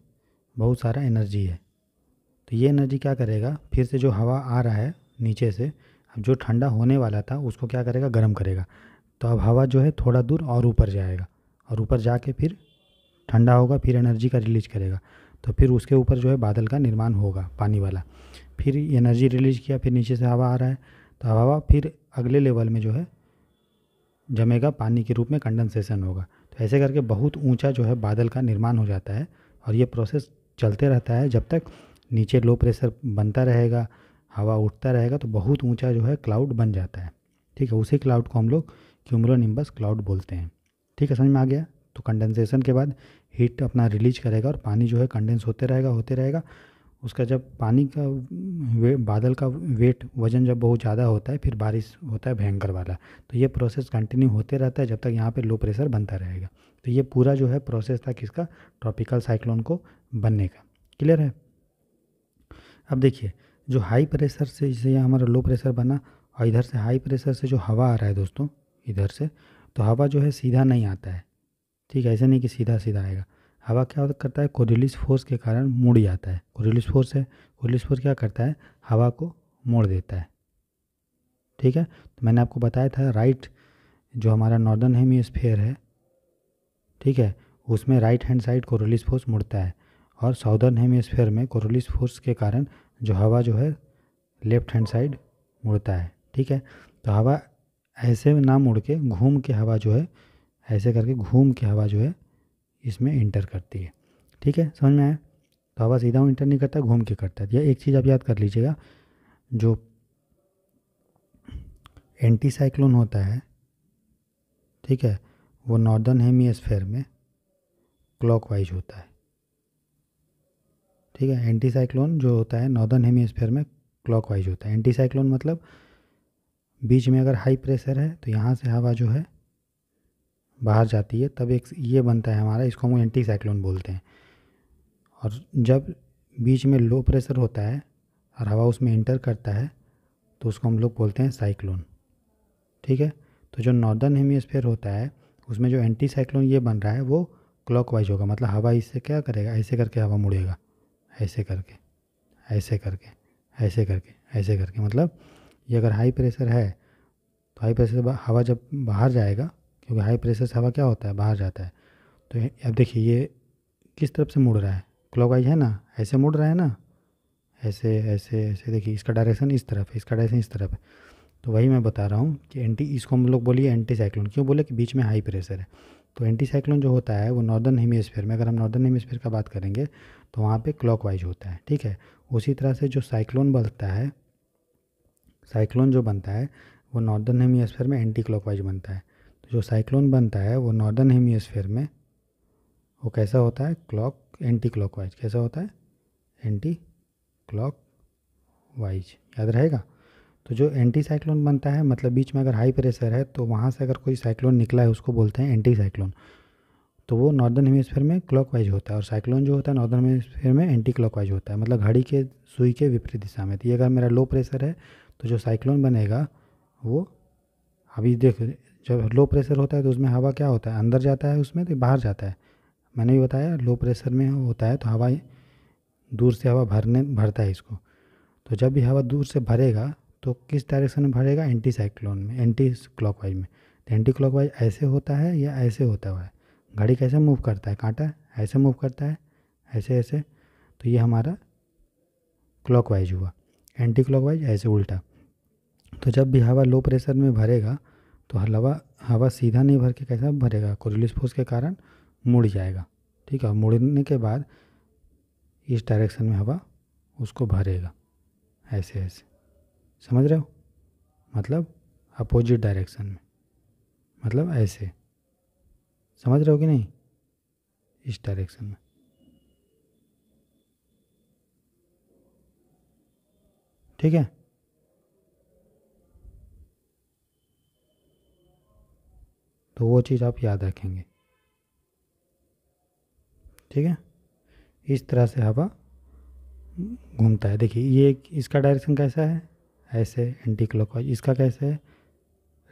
बहुत सारा एनर्जी है तो ये एनर्जी क्या करेगा फिर से जो हवा आ रहा है नीचे से अब जो ठंडा होने वाला था उसको क्या करेगा गर्म करेगा तो अब हवा जो है थोड़ा दूर और ऊपर जाएगा और ऊपर जाके फिर ठंडा होगा फिर एनर्जी का रिलीज करेगा तो फिर उसके ऊपर जो है बादल का निर्माण होगा पानी वाला फिर एनर्जी रिलीज किया फिर नीचे से हवा आ रहा है तो हवा फिर अगले लेवल में जो है जमेगा पानी के रूप में कंडेंसेशन होगा तो ऐसे करके बहुत ऊंचा जो है बादल का निर्माण हो जाता है और ये प्रोसेस चलते रहता है जब तक नीचे लो प्रेशर बनता रहेगा हवा उठता रहेगा तो बहुत ऊँचा जो है क्लाउड बन जाता है ठीक है उसी क्लाउड को हम लोग क्यूमरो क्लाउड बोलते हैं ठीक है समझ में आ गया तो कंडेंसेशन के बाद हीट अपना रिलीज करेगा और पानी जो है कंडेंस होते रहेगा होते रहेगा उसका जब पानी का वे बादल का वेट वज़न जब बहुत ज़्यादा होता है फिर बारिश होता है भयंकर वाला तो ये प्रोसेस कंटिन्यू होते रहता है जब तक यहाँ पे लो प्रेशर बनता रहेगा तो ये पूरा जो है प्रोसेस था किसका ट्रॉपिकल साइक्लोन को बनने का क्लियर है अब देखिए जो हाई प्रेशर से जैसे यहाँ हमारा लो प्रेशर बना और इधर से हाई प्रेशर से जो हवा आ रहा है दोस्तों इधर से तो हवा जो है सीधा नहीं आता है ठीक है ऐसा नहीं कि सीधा सीधा आएगा हवा क्या करता है कोरिलिस फोर्स के कारण मुड़ जाता है कोरिलिस फोर्स है कोरिलिस फोर्स क्या करता है हवा को मोड़ देता है ठीक है तो मैंने आपको बताया था राइट जो हमारा नॉर्दर्न हेमिस्फेयर है ठीक है उसमें right hand side Coriolis force मुड़ता है और साउदर्न हेमिस्फेयर में कोरोलिस फोर्स के कारण जो हवा जो है लेफ्ट हैंड साइड मुड़ता है ठीक है तो हवा ऐसे ना मुड़ के घूम के हवा जो है ऐसे करके घूम के हवा जो है इसमें इंटर करती है ठीक है समझ में आया तो हवा सीधा इंटर नहीं करता घूम के करता है यह एक चीज़ आप याद कर लीजिएगा जो एंटी साइक्लोन होता है ठीक है वो नॉर्दर्न हेमीस्फेयर में क्लॉकवाइज होता है ठीक है एंटी साइक्लोन जो होता है नॉर्दर्न हेमीस्फेयर में क्लॉकवाइज होता है एंटी साइक्लोन मतलब बीच में अगर हाई प्रेशर है तो यहाँ से हवा जो है बाहर जाती है तब एक ये बनता है हमारा इसको हम एंटी साइक्लोन बोलते हैं और जब बीच में लो प्रेशर होता है और हवा उसमें इंटर करता है तो उसको हम लोग बोलते हैं साइक्लोन ठीक है तो जो नॉर्दर्न हेमिस्फेयर होता है उसमें जो एंटी साइक्लोन ये बन रहा है वो क्लॉकवाइज होगा मतलब हवा इससे क्या करेगा ऐसे करके हवा मुड़ेगा ऐसे करके ऐसे करके ऐसे करके ऐसे करके मतलब ये अगर हाई प्रेशर है तो हाई प्रेशर हवा जब बाहर जाएगा क्योंकि हाई प्रेशर से हवा क्या होता है बाहर जाता है तो अब देखिए ये किस तरफ से मुड़ रहा है क्लॉक है ना ऐसे मुड़ रहा है ना ऐसे ऐसे ऐसे देखिए इसका डायरेक्शन इस तरफ है इसका डायरेक्शन इस तरफ है तो वही मैं बता रहा हूँ कि एंटी इसको हम लोग बोलिए एंटी साइक्लोन क्यों बोले कि बीच में हाई प्रेशर है तो एंटी साइक्लोन जो होता है वो नॉर्दर्न हेमिस्फेयर में अगर हम नॉर्दर्न हेमिस्फेयर का बात करेंगे तो वहाँ पे क्लॉक होता है ठीक है उसी तरह से जो साइक्लोन बनता है साइक्लोन जो बनता है वो नॉर्दर्न हेमिस्फेयर में एंटी क्लॉक बनता है जो साइक्लोन बनता है वो नॉर्दर्न हेमियोस्फेयर में वो कैसा होता है क्लॉक एंटी क्लॉक वाइज कैसा होता है एंटी क्लॉक वाइज याद रहेगा तो जो एंटी साइक्लोन बनता है मतलब बीच में अगर हाई प्रेशर है तो वहाँ से अगर कोई साइक्लोन निकला है उसको बोलते हैं एंटी साइक्लोन तो वो नॉर्दर्न हेमोस्फेयर में क्लॉकवाइज होता है और साइक्लोन जो होता है नॉर्दर्न हेमिस्फेयर में एंटी क्लॉकवाइज होता है मतलब घड़ी के सुई के विपरीत दिशा में तो ये अगर मेरा लो प्रेशर है तो जो साइक्लोन बनेगा वो अभी देख जब लो प्रेशर होता है तो उसमें हवा क्या होता है अंदर जाता है उसमें तो बाहर जाता है मैंने भी बताया लो प्रेशर में होता है तो हवा दूर से हवा भरने भरता है इसको तो जब भी हवा दूर से भरेगा तो किस डायरेक्शन में भरेगा एंटी साइक्लोन में एंटी क्लॉक में तो एंटी क्लॉक ऐसे होता है या ऐसे होता हुआ है घड़ी कैसे मूव करता है कांटा ऐसे मूव करता है ऐसे ऐसे तो ये हमारा क्लॉकवाइज हुआ एंटी क्लॉकवाइज ऐसे उल्टा तो जब भी हवा लो प्रेशर में भरेगा तो हवा हवा सीधा नहीं भर के कैसा भरेगा कोरिलिस फोर्स के कारण मुड़ जाएगा ठीक है मुड़ने के बाद इस डायरेक्शन में हवा उसको भरेगा ऐसे ऐसे समझ रहे हो मतलब अपोजिट डायरेक्शन में मतलब ऐसे समझ रहे हो कि नहीं इस डायरेक्शन में ठीक है तो वो चीज़ आप याद रखेंगे ठीक है इस तरह से हवा घूमता है देखिए ये इसका डायरेक्शन कैसा है ऐसे एंटी क्लॉकवाइज इसका कैसे है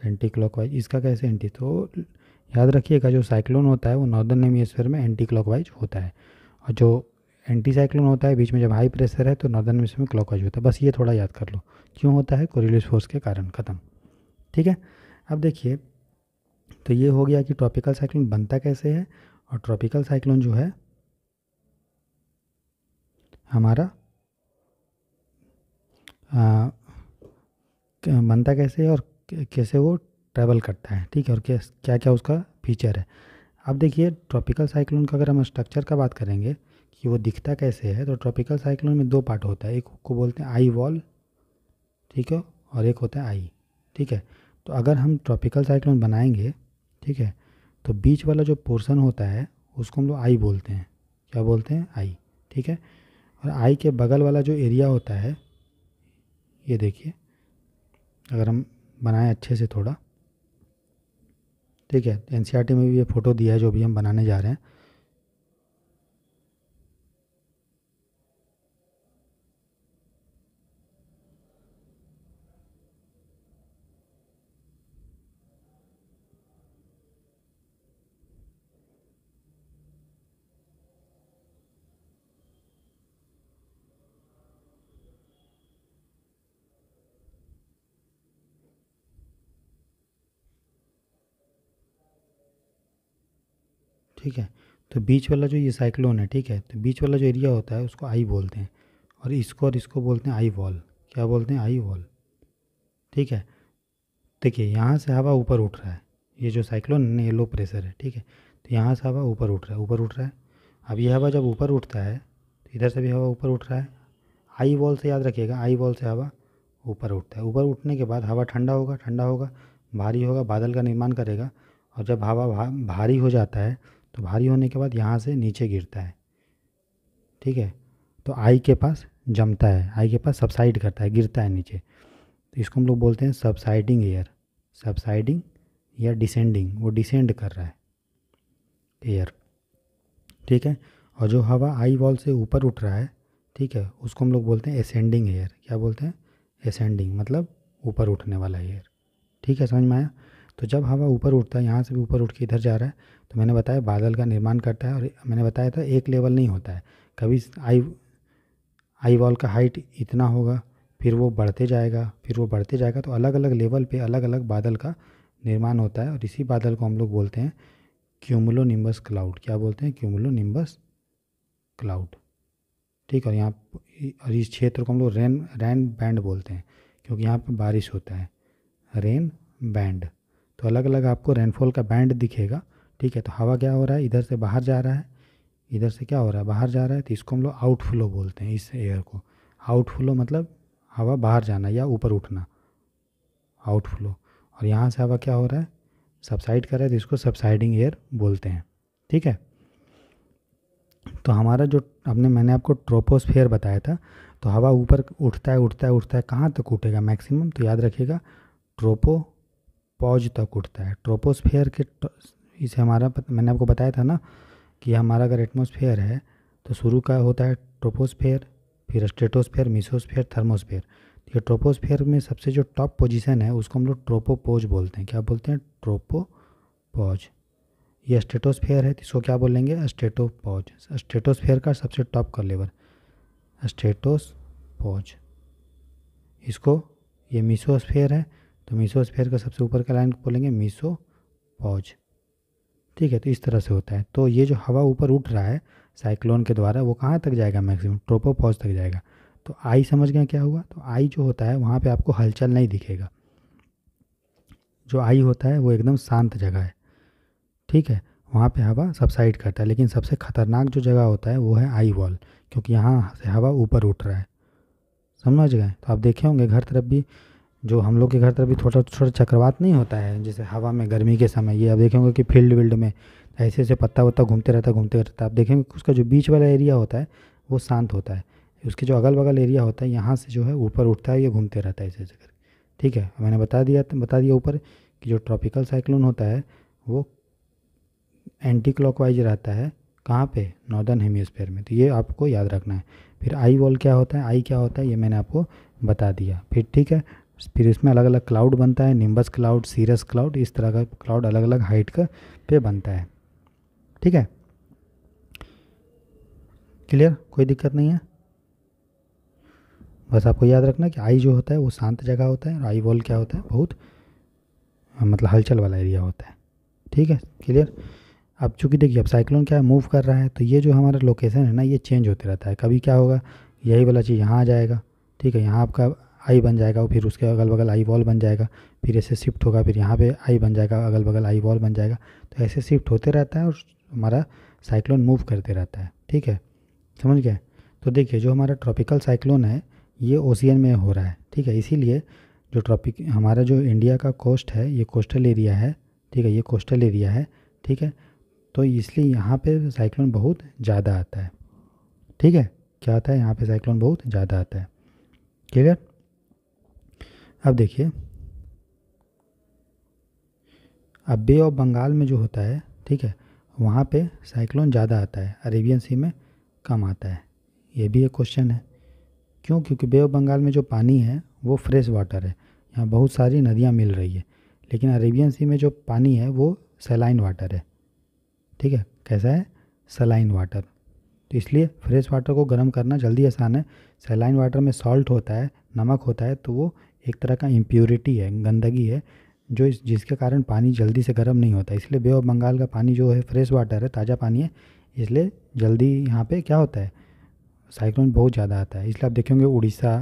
एंटी क्लॉकवाइज इसका कैसे एंटी तो याद रखिएगा जो साइक्लोन होता है वो नॉर्दर्न हेमिसफेयर में एंटी क्लॉकवाइज होता है और जो एंटी साइक्लोन होता है बीच में जब हाई प्रेशर है तो नॉर्दर्न हेमिसफेयर में क्लॉकवाइज होता है बस ये थोड़ा याद कर लो क्यों होता है कोरिलिस फोर्स के कारण ख़त्म ठीक है अब देखिए तो ये हो गया कि ट्रॉपिकल साइक्लोन बनता कैसे है और ट्रॉपिकल साइक्लोन जो है हमारा आ, बनता कैसे है और कैसे वो ट्रैवल करता है ठीक है और क्या क्या क्या उसका फीचर है अब देखिए ट्रॉपिकल साइक्लोन का अगर हम स्ट्रक्चर का बात करेंगे कि वो दिखता कैसे है तो ट्रॉपिकल साइक्लोन में दो पार्ट होता है एक को बोलते हैं आई वॉल ठीक है और एक होता है आई ठीक है तो अगर हम ट्रॉपिकल साइक्लोन बनाएंगे ठीक है तो बीच वाला जो पोर्शन होता है उसको हम लोग आई बोलते हैं क्या बोलते हैं आई ठीक है और आई के बगल वाला जो एरिया होता है ये देखिए अगर हम बनाएं अच्छे से थोड़ा ठीक है एन e में भी ये फ़ोटो दिया है जो भी हम बनाने जा रहे हैं ठीक है तो बीच वाला जो ये साइक्लोन है ठीक है तो बीच वाला जो एरिया होता है उसको आई बोलते हैं और इसको और इसको बोलते हैं आई वॉल क्या बोलते हैं आई वॉल ठीक है देखिए यहाँ से हवा ऊपर उठ रहा है ये जो साइक्लोन है ये लो प्रेशर है ठीक है तो यहाँ से हवा ऊपर उठ रहा है ऊपर उठ रहा है अब ये हवा जब ऊपर उठता है तो इधर से भी हवा ऊपर उठ रहा है आई वॉल से याद रखिएगा आई वॉल से हवा ऊपर उठता है ऊपर उठने के बाद हवा ठंडा होगा ठंडा होगा भारी होगा बादल का निर्माण करेगा और जब हवा भारी हो जाता है तो भारी होने के बाद यहाँ से नीचे गिरता है ठीक है तो आई के पास जमता है आई के पास सबसाइड करता है गिरता है नीचे तो इसको हम लोग बोलते हैं सबसाइडिंग एयर सबसाइडिंग या डिसेंडिंग वो डिसेंड कर रहा है एयर ठीक है और जो हवा आई वॉल से ऊपर उठ रहा है ठीक है उसको हम लोग बोलते हैं एसेंडिंग एयर क्या बोलते हैं एसेंडिंग मतलब ऊपर उठने वाला एयर ठीक है समझ में आया तो जब हवा ऊपर उठता है यहाँ से भी ऊपर उठ के इधर जा रहा है तो मैंने बताया बादल का निर्माण करता है और मैंने बताया था एक लेवल नहीं होता है कभी आई आई वॉल का हाइट इतना होगा फिर वो बढ़ते जाएगा फिर वो बढ़ते जाएगा तो अलग अलग लेवल पे अलग अलग बादल का निर्माण होता है और इसी बादल को हम लोग बोलते हैं क्यूमुलो निम्बस क्लाउड क्या बोलते हैं क्यूमुलो निम्बस क्लाउड ठीक और यहाँ और इस क्षेत्र को हम लोग रेन रेन बैंड बोलते हैं क्योंकि यहाँ पर बारिश होता है रेन बैंड तो अलग अलग आपको रेनफॉल का बैंड दिखेगा ठीक है तो हवा क्या हो रहा है इधर से बाहर जा रहा है इधर से क्या हो रहा है बाहर जा रहा है तो इसको हम लोग आउटफ्लो बोलते हैं इस एयर को आउटफ्लो मतलब हवा बाहर जाना या ऊपर उठना आउटफ्लो और यहाँ से हवा क्या हो रहा है सबसाइड कर रहा है तो इसको सबसाइडिंग एयर बोलते हैं ठीक है तो हमारा जो अपने मैंने आपको ट्रोपोस्फेयर बताया था तो हवा ऊपर उठता है उठता है उठता है कहाँ तक उठेगा मैक्सिमम तो याद रखिएगा ट्रोपो पॉज तक उठता है ट्रोपोस्फेयर के इसे हमारा मैंने आपको बताया था ना कि हमारा अगर एटमोसफेयर है तो शुरू का होता है ट्रोपोस्फेयर फिर स्ट्रेटोस्फेयर मिसोस्फेयर थर्मोस्फेयर तो ये ट्रोपोस्फेयर में सबसे जो टॉप पोजीशन है उसको हम लोग ट्रोपोपोज बोलते हैं क्या बोलते हैं ट्रोपोपोज ये स्टेटोस्फेयर है तो इसको क्या बोलेंगे स्टेटोपॉज स्टेटोस्फेयर का सबसे टॉप का लेवल स्टेटोसपॉज इसको ये मिसोस्फेयर है तो मिसोस्फेयर का सबसे ऊपर का लाइन बोलेंगे मिसोपॉज ठीक है तो इस तरह से होता है तो ये जो हवा ऊपर उठ रहा है साइक्लोन के द्वारा वो कहाँ तक जाएगा मैक्सिमम ट्रोपोफॉज तक जाएगा तो आई समझ गए क्या हुआ तो आई जो होता है वहाँ पे आपको हलचल नहीं दिखेगा जो आई होता है वो एकदम शांत जगह है ठीक है वहाँ पे हवा सबसाइड करता है लेकिन सबसे ख़तरनाक जो जगह होता है वो है आई वॉल क्योंकि यहाँ से हवा ऊपर उठ रहा है समझ गए तो आप देखे होंगे घर तरफ भी जो हम लोग के घर तरफ भी थोड़ा थोड़ा चक्रवात नहीं होता है जैसे हवा में गर्मी के समय ये आप देखेंगे कि फील्ड वील्ड में ऐसे ऐसे पत्ता वत्ता घूमते रहता घूमते रहता आप देखेंगे उसका जो बीच वाला एरिया होता है वो शांत होता है उसके जो अगल बगल एरिया होता है यहाँ से जो है ऊपर उठता है या घूमते रहता है ऐसे ऐसे करके ठीक है मैंने बता दिया बता दिया ऊपर कि जो ट्रॉपिकल साइक्लोन होता है वो एंटी क्लॉकवाइज रहता है कहाँ पे नॉर्दर्न हेमिस्फेयर में तो ये आपको याद रखना है फिर आई वॉल क्या होता है आई क्या होता है ये मैंने आपको बता दिया फिर ठीक है फिर इसमें अलग अलग क्लाउड बनता है निम्बस क्लाउड सीरस क्लाउड इस तरह का क्लाउड अलग अलग हाइट का पे बनता है ठीक है क्लियर कोई दिक्कत नहीं है बस आपको याद रखना कि आई जो होता है वो शांत जगह होता है और आई वॉल क्या होता है बहुत मतलब हलचल वाला एरिया होता है ठीक है क्लियर अब चूँकि देखिए अब साइक्लोन क्या है मूव कर रहा है तो ये जो हमारा लोकेशन है ना ये चेंज होते रहता है कभी क्या होगा यही वाला चीज़ यहाँ आ जाएगा ठीक है यहाँ आपका आई बन जाएगा और फिर उसके अगल बगल आई वॉल बन जाएगा फिर ऐसे शिफ्ट होगा फिर यहाँ पे आई बन जाएगा अगल बगल आई वॉल बन जाएगा तो ऐसे शिफ्ट होते रहता है और हमारा साइक्लोन मूव करते रहता है ठीक है समझ गए तो देखिए जो हमारा ट्रॉपिकल साइक्लोन है ये ओशियन में हो रहा है ठीक है इसीलिए जो ट्रॉपिक हमारा जो इंडिया का कोस्ट है ये कोस्टल एरिया है ठीक है ये कोस्टल एरिया है ठीक है तो इसलिए यहाँ पर साइक्लोन बहुत ज़्यादा आता है ठीक है क्या आता है यहाँ पर साइक्लोन बहुत ज़्यादा आता है क्लियर अब देखिए अब बे ऑफ बंगाल में जो होता है ठीक है वहाँ पे साइक्लोन ज़्यादा आता है अरेबियन सी में कम आता है ये भी एक क्वेश्चन है क्यों क्योंकि बे ऑफ बंगाल में जो पानी है वो फ्रेश वाटर है यहाँ बहुत सारी नदियाँ मिल रही है लेकिन अरेबियन सी में जो पानी है वो सलाइन वाटर है ठीक है कैसा है सलाइन वाटर तो इसलिए फ्रेश वाटर को गर्म करना जल्दी आसान है सलाइन वाटर में सॉल्ट होता है नमक होता है तो वो एक तरह का इम्प्योरिटी है गंदगी है जो इस जिसके कारण पानी जल्दी से गर्म नहीं होता इसलिए बे ऑफ बंगाल का पानी जो है फ्रेश वाटर है ताज़ा पानी है इसलिए जल्दी यहाँ पे क्या होता है साइक्लोन बहुत ज़्यादा आता है इसलिए आप देखेंगे उड़ीसा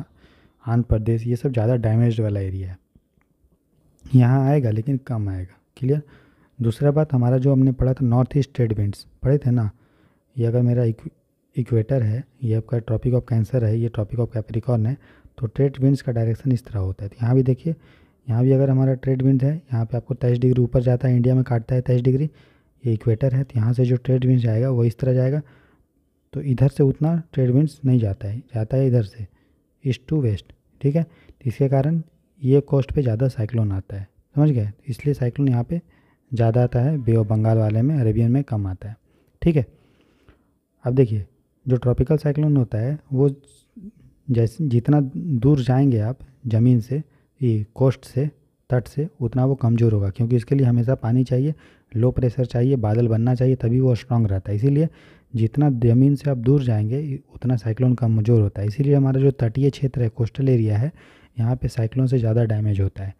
आंध्र प्रदेश ये सब ज़्यादा डैमेज वाला एरिया है यहाँ आएगा लेकिन कम आएगा क्लियर दूसरा बात हमारा जो हमने पढ़ा था नॉर्थ ईस्ट ट्रेड विंड्स पढ़े थे ना ये अगर मेरा इक्वेटर है ये आपका ट्रॉपिक ऑफ कैंसर है ये ट्रॉपिक ऑफ कैप्रिकॉर्न है तो ट्रेड विंड्स का डायरेक्शन इस तरह होता है तो यहाँ भी देखिए यहाँ भी अगर हमारा ट्रेड विंड है यहाँ पे आपको तेईस डिग्री ऊपर जाता है इंडिया में काटता है तेईस डिग्री ये इक्वेटर है तो यहाँ से जो ट्रेड विंड जाएगा वो इस तरह जाएगा तो इधर से उतना ट्रेड विंड्स नहीं जाता है जाता है इधर से ईस्ट टू वेस्ट ठीक है इसके कारण ये कोस्ट पे ज़्यादा साइक्लोन आता है समझ गए इसलिए साइक्लोन यहाँ पे ज़्यादा आता है बे ऑफ बंगाल वाले में अरेबियन में कम आता है ठीक है अब देखिए जो ट्रॉपिकल साइक्लोन होता है वो जैसे जितना दूर जाएंगे आप ज़मीन से ये कोस्ट से तट से उतना वो कमज़ोर होगा क्योंकि इसके लिए हमेशा पानी चाहिए लो प्रेशर चाहिए बादल बनना चाहिए तभी वो स्ट्रांग रहता है इसीलिए जितना ज़मीन से आप दूर जाएंगे उतना साइक्लोन कमज़ोर होता है इसीलिए हमारा जो तटीय क्षेत्र है कोस्टल एरिया है यहाँ पे साइक्लोन से ज़्यादा डैमेज होता है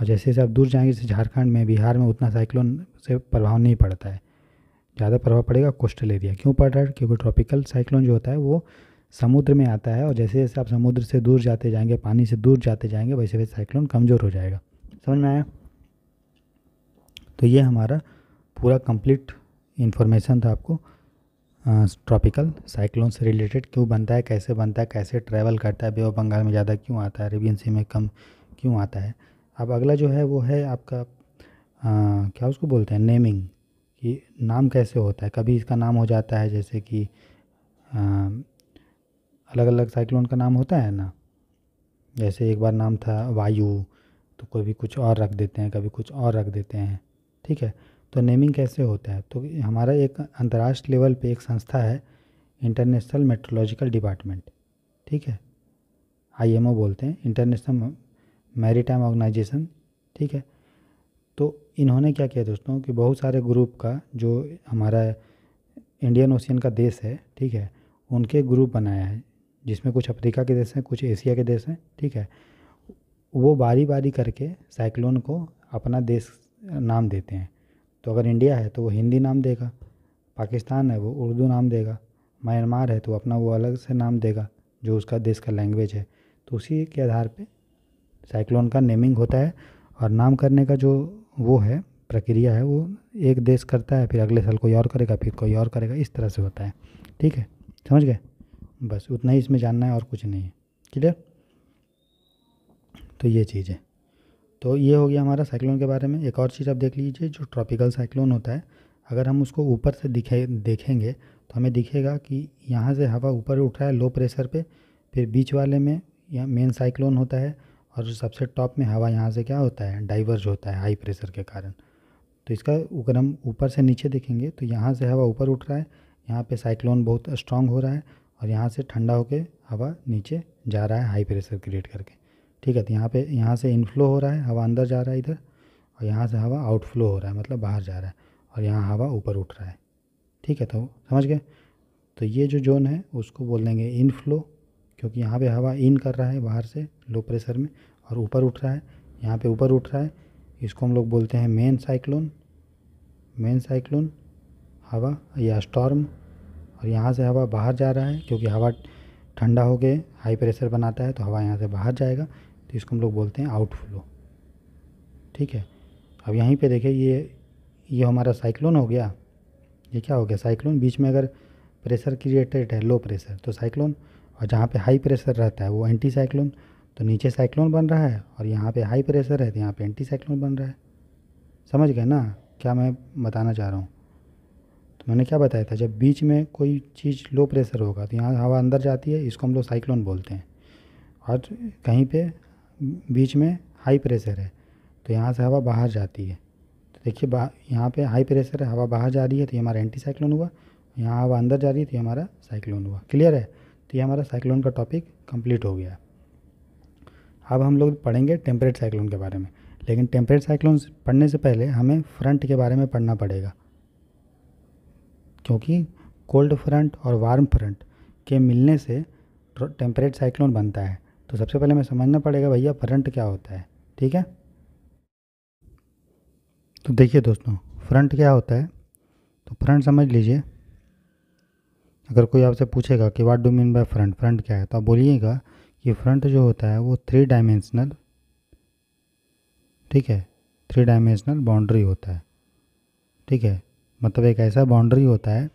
और जैसे जैसे आप दूर जाएंगे जैसे झारखंड में बिहार में उतना साइक्लोन से प्रभाव नहीं पड़ता है ज़्यादा प्रभाव पड़ेगा कोस्टल एरिया क्यों पड़ रहा है क्योंकि ट्रॉपिकल साइक्लोन जो होता है वो समुद्र में आता है और जैसे जैसे आप समुद्र से दूर जाते जाएंगे पानी से दूर जाते जाएंगे वैसे वैसे साइक्लोन कमज़ोर हो जाएगा समझ में आया तो ये हमारा पूरा कंप्लीट इन्फॉर्मेशन था आपको ट्रॉपिकल साइक्लोन से रिलेटेड क्यों बनता है कैसे बनता है कैसे ट्रैवल करता है बे बंगाल में ज़्यादा क्यों आता है अरेबियन सी में कम क्यों आता है अब अगला जो है वो है आपका आ, क्या उसको बोलते हैं नेमिंग कि नाम कैसे होता है कभी इसका नाम हो जाता है जैसे कि अलग अलग साइक्लोन का नाम होता है ना जैसे एक बार नाम था वायु तो कभी कुछ और रख देते हैं कभी कुछ और रख देते हैं ठीक है तो नेमिंग कैसे होता है तो हमारा एक अंतर्राष्ट्रीय लेवल पे एक संस्था है इंटरनेशनल मेट्रोलॉजिकल डिपार्टमेंट ठीक है आईएमओ बोलते हैं इंटरनेशनल मैरीटाइम ऑर्गेनाइजेशन ठीक है तो इन्होंने क्या किया दोस्तों कि बहुत सारे ग्रुप का जो हमारा इंडियन ओशियन का देश है ठीक है उनके ग्रुप बनाया है जिसमें कुछ अफ्रीका के देश हैं कुछ एशिया के देश हैं ठीक है वो बारी बारी करके साइक्लोन को अपना देश नाम देते हैं तो अगर इंडिया है तो वो हिंदी नाम देगा पाकिस्तान है वो उर्दू नाम देगा म्यांमार है तो अपना वो अलग से नाम देगा जो उसका देश का लैंग्वेज है तो उसी के आधार पे साइक्लोन का नेमिंग होता है और नाम करने का जो वो है प्रक्रिया है वो एक देश करता है फिर अगले साल कोई और करेगा फिर कोई और करेगा इस तरह से होता है ठीक है समझ गए बस उतना ही इसमें जानना है और कुछ नहीं है क्लियर तो ये चीज़ है तो ये हो गया हमारा साइक्लोन के बारे में एक और चीज़ आप देख लीजिए जो ट्रॉपिकल साइक्लोन होता है अगर हम उसको ऊपर से दिखे देखेंगे तो हमें दिखेगा कि यहाँ से हवा ऊपर उठ रहा है लो प्रेशर पे फिर बीच वाले में यह मेन साइक्लोन होता है और सबसे टॉप में हवा यहाँ से क्या होता है डाइवर्ज होता है हाई प्रेशर के कारण तो इसका अगर हम ऊपर से नीचे देखेंगे तो यहाँ से हवा ऊपर उठ रहा है यहाँ पर साइक्लोन बहुत स्ट्रांग हो रहा है और यहाँ से ठंडा होकर हवा नीचे जा रहा है हाई प्रेशर क्रिएट करके ठीक है तो यहाँ पे यहाँ से इनफ्लो हो रहा है हवा अंदर जा रहा है इधर और यहाँ से हवा आउटफ्लो हो रहा है मतलब बाहर जा रहा है और यहाँ हवा ऊपर उठ रहा है ठीक है तो समझ गए तो ये जो जोन है उसको बोल देंगे इनफ्लो क्योंकि यहाँ पे हवा इन कर रहा है बाहर से लो प्रेशर में और ऊपर उठ रहा है यहाँ पे ऊपर उठ रहा है इसको हम लोग बोलते हैं मेन साइक्लोन मेन साइक्लोन हवा या स्टॉर्म और यहाँ से हवा बाहर जा रहा है क्योंकि हवा ठंडा हो के हाई प्रेशर बनाता है तो हवा यहाँ से बाहर जाएगा तो इसको हम लोग बोलते हैं आउटफ्लो ठीक है अब यहीं पे देखिए ये ये हमारा साइक्लोन हो गया ये क्या हो गया साइक्लोन बीच में अगर प्रेशर क्रिएटेड है लो प्रेशर तो साइक्लोन और जहाँ पे हाई प्रेशर रहता है वो एंटी साइक्लोन तो नीचे साइक्लोन बन रहा है और यहाँ पे हाई प्रेशर है तो यहाँ पे एंटी साइक्लोन बन रहा है समझ गए ना क्या मैं बताना चाह रहा हूँ तो मैंने क्या बताया था जब बीच में कोई चीज़ लो प्रेशर होगा तो यहाँ हवा अंदर जाती है इसको हम लोग साइक्लोन बोलते हैं और कहीं पे बीच में हाई प्रेशर है तो यहाँ से हवा बाहर जाती है तो देखिए यहाँ पे हाई प्रेशर है हवा बाहर जा रही है तो ये हमारा एंटी साइक्लोन हुआ यहाँ हवा अंदर जा रही है तो ये हमारा साइक्लोन हुआ क्लियर है तो ये हमारा साइक्लोन का टॉपिक कम्प्लीट हो गया अब हम लोग पढ़ेंगे टेम्परेट साइक्लोन के बारे में लेकिन टेम्परेट साइक्लोन पढ़ने से पहले हमें फ्रंट के बारे में पढ़ना पड़ेगा क्योंकि कोल्ड फ्रंट और वार्म फ्रंट के मिलने से टेम्परेट साइक्लोन बनता है तो सबसे पहले हमें समझना पड़ेगा भैया फ्रंट क्या होता है ठीक है तो देखिए दोस्तों फ्रंट क्या होता है तो फ्रंट समझ लीजिए अगर कोई आपसे पूछेगा कि what do mean by front front क्या है तो आप बोलिएगा कि फ्रंट जो होता है वो थ्री डायमेंशनल ठीक है थ्री डायमेंशनल बाउंड्री होता है ठीक है मतलब एक ऐसा बाउंड्री होता है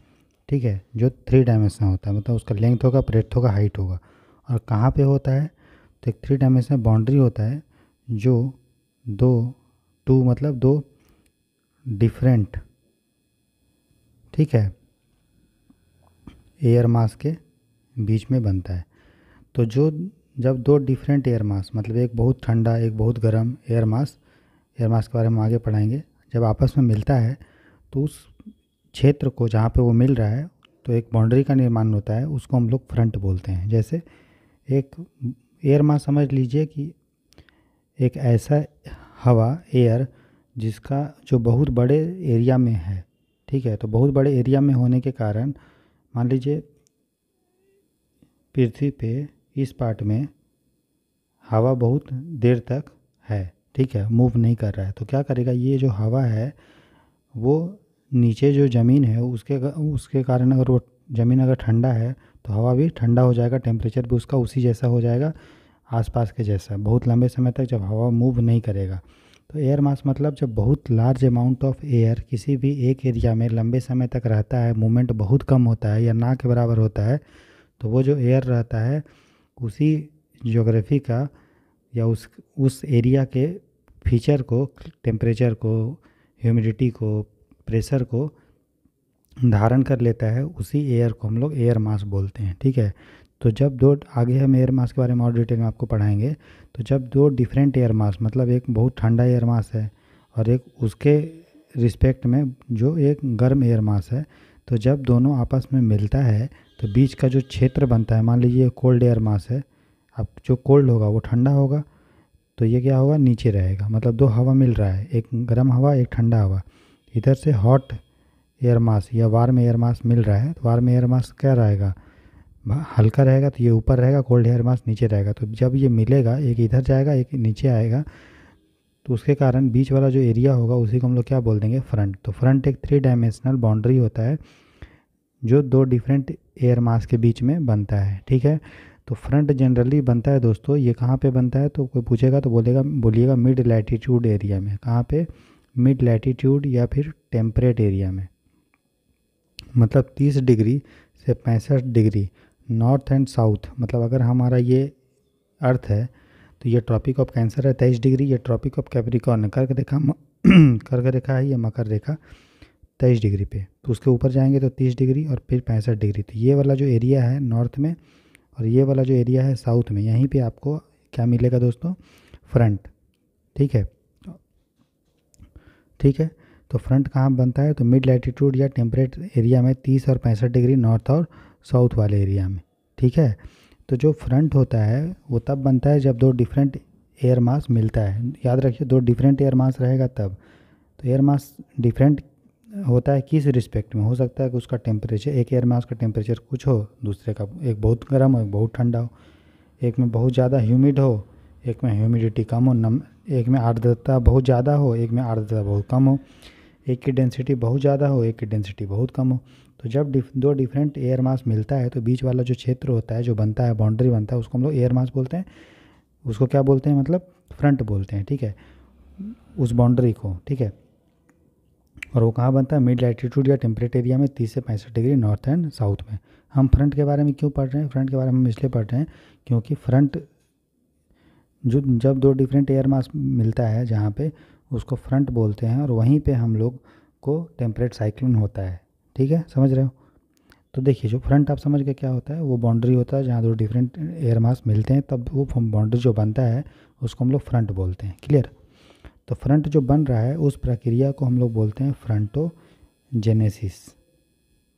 ठीक है जो थ्री डायमेंशन होता है मतलब उसका लेंथ होगा ब्रेथ होगा हाइट होगा और कहाँ पे होता है तो एक थ्री डायमेंशन बाउंड्री होता है जो दो टू मतलब दो डिफरेंट ठीक है एयर मास के बीच में बनता है तो जो जब दो डिफरेंट एयर मास मतलब एक बहुत ठंडा एक बहुत गर्म एयर मास एयर मास के बारे में आगे पढ़ाएंगे जब आपस में मिलता है तो उस क्षेत्र को जहाँ पे वो मिल रहा है तो एक बाउंड्री का निर्माण होता है उसको हम लोग फ्रंट बोलते हैं जैसे एक एयर माँ समझ लीजिए कि एक ऐसा हवा एयर जिसका जो बहुत बड़े एरिया में है ठीक है तो बहुत बड़े एरिया में होने के कारण मान लीजिए पृथ्वी पे इस पार्ट में हवा बहुत देर तक है ठीक है मूव नहीं कर रहा है तो क्या करेगा ये जो हवा है वो नीचे जो ज़मीन है उसके उसके कारण अगर वो ज़मीन अगर ठंडा है तो हवा भी ठंडा हो जाएगा टेम्परेचर भी उसका उसी जैसा हो जाएगा आसपास के जैसा बहुत लंबे समय तक जब हवा मूव नहीं करेगा तो एयर मास मतलब जब बहुत लार्ज अमाउंट ऑफ एयर किसी भी एक एरिया में लंबे समय तक रहता है मूवमेंट बहुत कम होता है या ना के बराबर होता है तो वो जो एयर रहता है उसी जोग्राफी का या उस उस एरिया के फीचर को टेम्परेचर को ह्यूमिडिटी को प्रेशर को धारण कर लेता है उसी एयर को हम लोग एयर मास बोलते हैं ठीक है तो जब दो आगे हम एयर मास के बारे में और डिटेल में आपको पढ़ाएंगे तो जब दो डिफरेंट एयर मास मतलब एक बहुत ठंडा एयर मास है और एक उसके रिस्पेक्ट में जो एक गर्म एयर मास है तो जब दोनों आपस में मिलता है तो बीच का जो क्षेत्र बनता है मान लीजिए कोल्ड एयर मास है अब जो कोल्ड होगा वो ठंडा होगा तो ये क्या होगा नीचे रहेगा मतलब दो हवा मिल रहा है एक गर्म हवा एक ठंडा हवा इधर से हॉट एयर मास या वार्म एयर मास मिल रहा है तो वार्म एयर मास क्या रहेगा हल्का रहेगा तो ये ऊपर रहेगा कोल्ड एयर मास नीचे रहेगा तो जब ये मिलेगा एक इधर जाएगा एक नीचे आएगा तो उसके कारण बीच वाला जो एरिया होगा उसी को हम लोग क्या बोल देंगे फ्रंट तो फ्रंट एक थ्री डायमेंशनल बाउंड्री होता है जो दो डिफरेंट एयर मास के बीच में बनता है ठीक है तो फ्रंट जनरली बनता है दोस्तों ये कहाँ पे बनता है तो कोई पूछेगा तो बोलेगा बोलिएगा मिड लैटीट्यूड एरिया में कहाँ पे मिड लैटीट्यूड या फिर टेम्परेट एरिया में मतलब 30 डिग्री से पैंसठ डिग्री नॉर्थ एंड साउथ मतलब अगर हमारा ये अर्थ है तो ये ट्रॉपिक ऑफ कैंसर है तेईस डिग्री ये ट्रॉपिक ऑफ कैप्रिकॉर्न है कर्क रेखा [CLEARS THROAT] कर्क रेखा है ये मकर रेखा तेईस डिग्री पे तो उसके ऊपर जाएंगे तो तीस डिग्री और फिर पैंसठ डिग्री तो ये वाला जो एरिया है नॉर्थ में और ये वाला जो एरिया है साउथ में यहीं पे आपको क्या मिलेगा दोस्तों फ्रंट ठीक है ठीक है तो फ्रंट कहाँ बनता है तो मिड लैटीट्यूड या टेम्परेट एरिया में तीस और पैंसठ डिग्री नॉर्थ और साउथ वाले एरिया में ठीक है तो जो फ्रंट होता है वो तब बनता है जब दो डिफरेंट एयर मास मिलता है याद रखिए दो डिफरेंट एयर मास रहेगा तब तो एयर मास डिफरेंट होता है किस रिस्पेक्ट में हो सकता है कि उसका टेम्परेचर एक एयर मास का टेम्परेचर कुछ हो दूसरे का एक बहुत गर्म हो एक बहुत ठंडा हो एक में बहुत ज़्यादा ह्यूमिड हो एक में ह्यूमिडिटी कम हो नम एक में आर्द्रता बहुत ज़्यादा हो एक में आर्द्रता बहुत कम हो एक की डेंसिटी बहुत ज़्यादा हो एक की डेंसिटी बहुत कम हो तो जब डिफ, दो डिफरेंट एयर मास मिलता है तो बीच वाला जो क्षेत्र होता है जो बनता है बाउंड्री बनता है उसको हम लोग एयर मास बोलते हैं उसको क्या बोलते हैं मतलब फ्रंट बोलते हैं ठीक है उस बाउंड्री को ठीक है और वो कहाँ बनता है मिड लैटीट्यूड या टेम्परेट एरिया में तीस से पैंसठ डिग्री नॉर्थ एंड साउथ में हम फ्रंट के बारे में क्यों पढ़ रहे हैं फ्रंट के बारे में हम इसलिए पढ़ रहे हैं क्योंकि फ्रंट जो जब दो डिफरेंट एयर मास मिलता है जहाँ पे उसको फ्रंट बोलते हैं और वहीं पे हम लोग को टेम्परेट साइक्लोन होता है ठीक है समझ रहे हो तो देखिए जो फ्रंट आप समझ के क्या होता है वो बाउंड्री होता है जहाँ दो डिफरेंट एयर मास मिलते हैं तब वो बाउंड्री जो बनता है उसको हम लोग फ्रंट बोलते हैं क्लियर तो फ्रंट जो बन रहा है उस प्रक्रिया को हम लोग बोलते हैं फ्रंटो जेनेसिस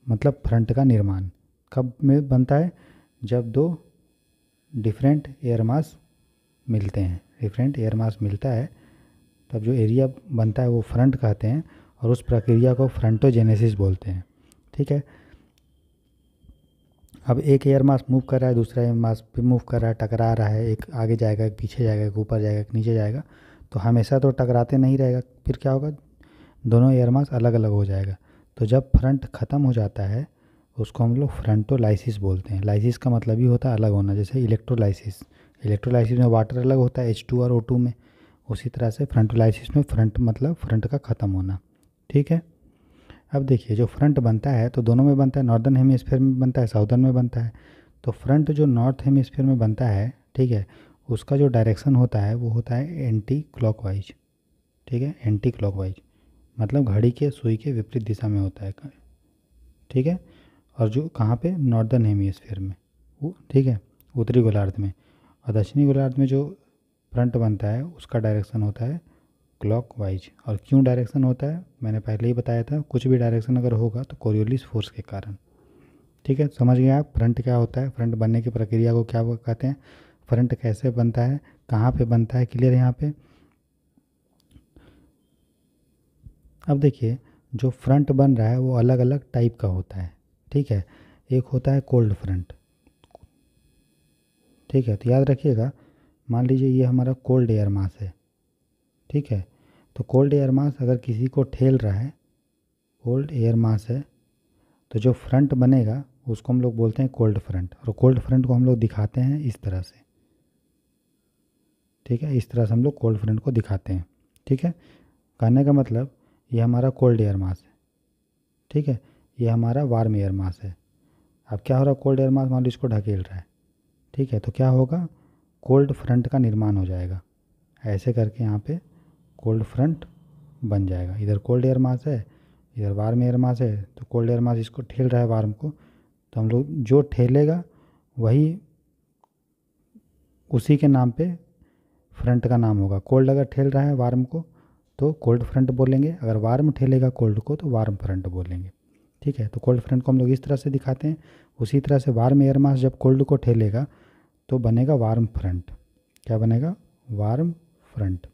मतलब फ्रंट का निर्माण कब में बनता है जब दो डिफरेंट एयर मास मिलते हैं डिफरेंट एयर मास मिलता है तब तो जो एरिया बनता है वो फ्रंट कहते हैं और उस प्रक्रिया को फ्रंटोजेनेसिस बोलते हैं ठीक है अब एक एयर मास मूव कर रहा है दूसरा एयर मास भी मूव कर रहा है टकरा रहा है एक आगे जाएगा एक पीछे जाएगा एक ऊपर जाएगा एक नीचे जाएगा तो हमेशा तो टकराते नहीं रहेगा फिर क्या होगा दोनों एयर मास अलग अलग हो जाएगा तो जब फ्रंट ख़त्म हो जाता है उसको हम लोग फ्रंटोलाइसिस बोलते हैं लाइसिस का मतलब ही होता है अलग होना जैसे इलेक्ट्रोलाइसिस इलेक्ट्रोलाइसिस में वाटर अलग होता है एच टू और ओ टू में उसी तरह से फ्रंटोलाइसिस में फ्रंट मतलब फ्रंट का ख़त्म होना ठीक है अब देखिए जो फ्रंट बनता है तो दोनों में बनता है नॉर्दर्न हेमिस्फेयर में बनता है साउदर्न में बनता है तो फ्रंट जो नॉर्थ हेमिस्फेयर में बनता है ठीक है उसका जो डायरेक्शन होता है वो होता है एंटी क्लॉकवाइज ठीक है एंटी क्लॉकवाइज मतलब घड़ी के सुई के विपरीत दिशा में होता है ठीक है और जो कहाँ पे नॉर्दर्न हेमिस्फेयर में वो ठीक है उत्तरी गोलार्ध में और दक्षिणी गोलार्ध में जो फ्रंट बनता है उसका डायरेक्शन होता है क्लॉक वाइज और क्यों डायरेक्शन होता है मैंने पहले ही बताया था कुछ भी डायरेक्शन अगर होगा तो कोरियोलिस फोर्स के कारण ठीक है समझ गए आप फ्रंट क्या होता है फ्रंट बनने की प्रक्रिया को क्या कहते हैं फ्रंट कैसे बनता है कहाँ पे बनता है क्लियर यहाँ पे अब देखिए जो फ्रंट बन रहा है वो अलग अलग टाइप का होता है ठीक है एक होता है कोल्ड फ्रंट ठीक है तो याद रखिएगा मान लीजिए ये हमारा कोल्ड एयर मास है ठीक है तो कोल्ड एयर मास अगर किसी को ठेल रहा है कोल्ड एयर मास है तो जो फ्रंट बनेगा उसको हम लोग बोलते हैं कोल्ड फ्रंट और कोल्ड फ्रंट को हम लोग दिखाते हैं इस तरह से ठीक है इस तरह से हम लोग कोल्ड फ्रंट को दिखाते हैं ठीक है कहने का मतलब ये हमारा कोल्ड एयर मास है ठीक है ये हमारा वार्म एयर मास है अब क्या हो रहा है कोल्ड एयर मास मान लो इसको ढकेल रहा है ठीक है तो क्या होगा कोल्ड फ्रंट का निर्माण हो जाएगा ऐसे करके यहाँ पे कोल्ड फ्रंट बन जाएगा इधर कोल्ड एयर मास है इधर वार्म एयर मास है तो कोल्ड एयर मास इसको ठेल रहा है वार्म को तो हम लोग जो ठेलेगा वही उसी के नाम पे फ्रंट का नाम होगा कोल्ड अगर ठेल रहा है वार्म को तो कोल्ड फ्रंट बोलेंगे अगर वार्म ठेलेगा कोल्ड को तो वार्म फ्रंट बोलेंगे ठीक है तो कोल्ड फ्रंट को हम लोग इस तरह से दिखाते हैं उसी तरह से वार्म एयर मास जब कोल्ड को ठेलेगा तो बनेगा वार्म फ्रंट क्या बनेगा वार्म फ्रंट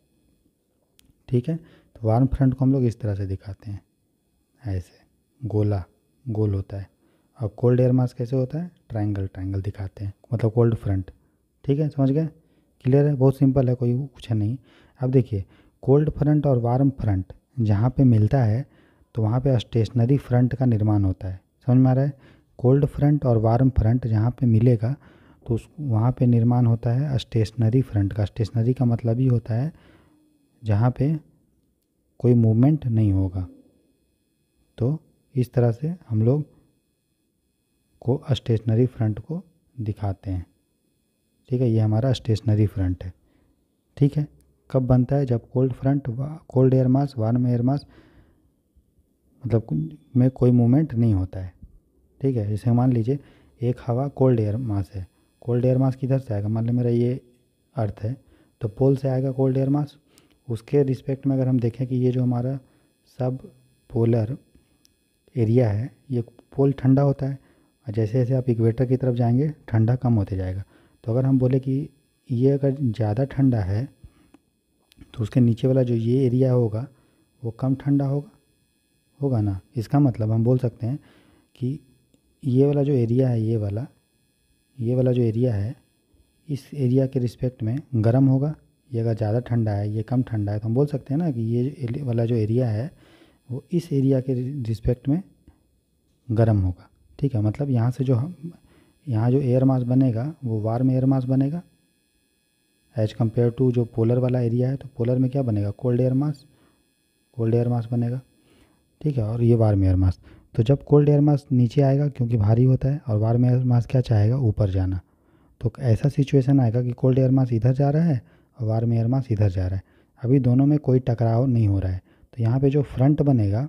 ठीक है तो वार्म फ्रंट को हम लोग इस तरह से दिखाते हैं ऐसे गोला गोल होता है और कोल्ड एयर मास कैसे होता है ट्रायंगल ट्रायंगल दिखाते हैं मतलब कोल्ड फ्रंट ठीक है समझ गए क्लियर है बहुत सिंपल है कोई कुछ है नहीं अब देखिए कोल्ड फ्रंट और वार्म फ्रंट जहाँ पे मिलता है तो वहाँ पे स्टेशनरी फ्रंट का निर्माण होता है समझ में आ रहा है कोल्ड फ्रंट और वार्म फ्रंट जहाँ पे मिलेगा तो उस वहाँ पर निर्माण होता है स्टेशनरी फ्रंट का स्टेशनरी का मतलब ही होता है जहाँ पे कोई मूवमेंट नहीं होगा तो इस तरह से हम लोग को स्टेशनरी फ्रंट को दिखाते हैं ठीक है ये हमारा स्टेशनरी फ्रंट है ठीक है कब बनता है जब cold front cold air mass warm air mass मतलब में कोई मूवमेंट नहीं होता है ठीक है जैसे मान लीजिए एक हवा कोल्ड एयर मास है कोल्ड एयर मास किधर से आएगा मान लो मेरा ये अर्थ है तो पोल से आएगा कोल्ड एयर मास उसके रिस्पेक्ट में अगर हम देखें कि ये जो हमारा सब पोलर एरिया है ये पोल ठंडा होता है और जैसे जैसे आप इक्वेटर की तरफ जाएंगे ठंडा कम होते जाएगा तो अगर हम बोले कि ये अगर ज़्यादा ठंडा है तो उसके नीचे वाला जो ये एरिया होगा वो कम ठंडा होगा होगा ना इसका मतलब हम बोल सकते हैं कि ये वाला जो एरिया है ये वाला ये वाला जो एरिया है इस एरिया के रिस्पेक्ट में गर्म होगा ये अगर ज़्यादा ठंडा है ये कम ठंडा है तो हम बोल सकते हैं ना कि ये वाला जो एरिया है वो इस एरिया के रिस्पेक्ट में गर्म होगा ठीक है मतलब यहाँ से जो हम यहाँ जो एयर मास बनेगा वो वार्म एयर मास बनेगा एज कम्पेयर टू जो पोलर वाला एरिया है तो पोलर में क्या बनेगा cold air mass cold air mass बनेगा ठीक है और ये वार्म एयर मास तो जब कोल्ड एयर मास नीचे आएगा क्योंकि भारी होता है और वार्म एयर मास क्या चाहेगा ऊपर जाना तो ऐसा सिचुएशन आएगा कि कोल्ड एयर मास इधर जा रहा है और वार्म एयर मास इधर जा रहा है अभी दोनों में कोई टकराव नहीं हो रहा है तो यहाँ पे जो फ्रंट बनेगा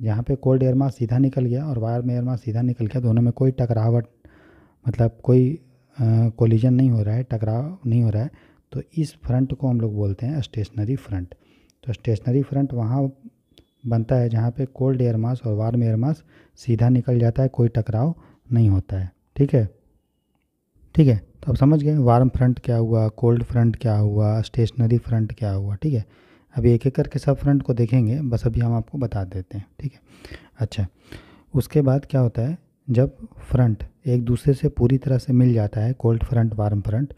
यहाँ पे कोल्ड एयर मास सीधा निकल गया और वार्म एयर मास सीधा निकल गया दोनों में कोई टकरावट मतलब कोई कोलिजन नहीं हो रहा है टकराव नहीं हो रहा है तो इस फ्रंट को हम लोग बोलते हैं स्टेशनरी फ्रंट तो स्टेशनरी फ्रंट वहाँ बनता है जहाँ पे कोल्ड एयर मास और वार्म एयर मास सीधा निकल जाता है कोई टकराव नहीं होता है ठीक है ठीक है तो अब समझ गए वार्म फ्रंट क्या हुआ कोल्ड फ्रंट क्या हुआ स्टेशनरी फ्रंट क्या हुआ ठीक है अभी एक एक करके सब फ्रंट को देखेंगे बस अभी हम आपको बता देते हैं ठीक है अच्छा उसके बाद क्या होता है जब फ्रंट एक दूसरे से पूरी तरह से मिल जाता है कोल्ड फ्रंट वार्म फ्रंट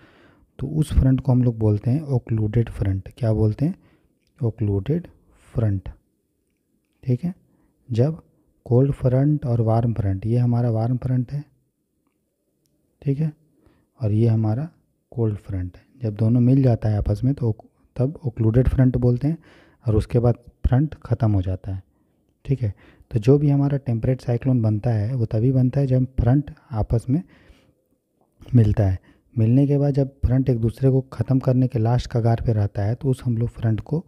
तो उस फ्रंट को हम लोग बोलते हैं ओक्लूडेड फ्रंट क्या बोलते हैं ओक्लूडेड फ्रंट ठीक है जब कोल्ड फ्रंट और वार्म फ्रंट ये हमारा वार्म फ्रंट है ठीक है और ये हमारा कोल्ड फ्रंट है जब दोनों मिल जाता है आपस में तो तब ओक्लूडेड फ्रंट बोलते हैं और उसके बाद फ्रंट ख़त्म हो जाता है ठीक है तो जो भी हमारा टेम्परेट साइक्लोन बनता है वो तभी बनता है जब फ्रंट आपस में मिलता है मिलने के बाद जब फ्रंट एक दूसरे को ख़त्म करने के लास्ट कगार पे रहता है तो उस हम लोग फ्रंट को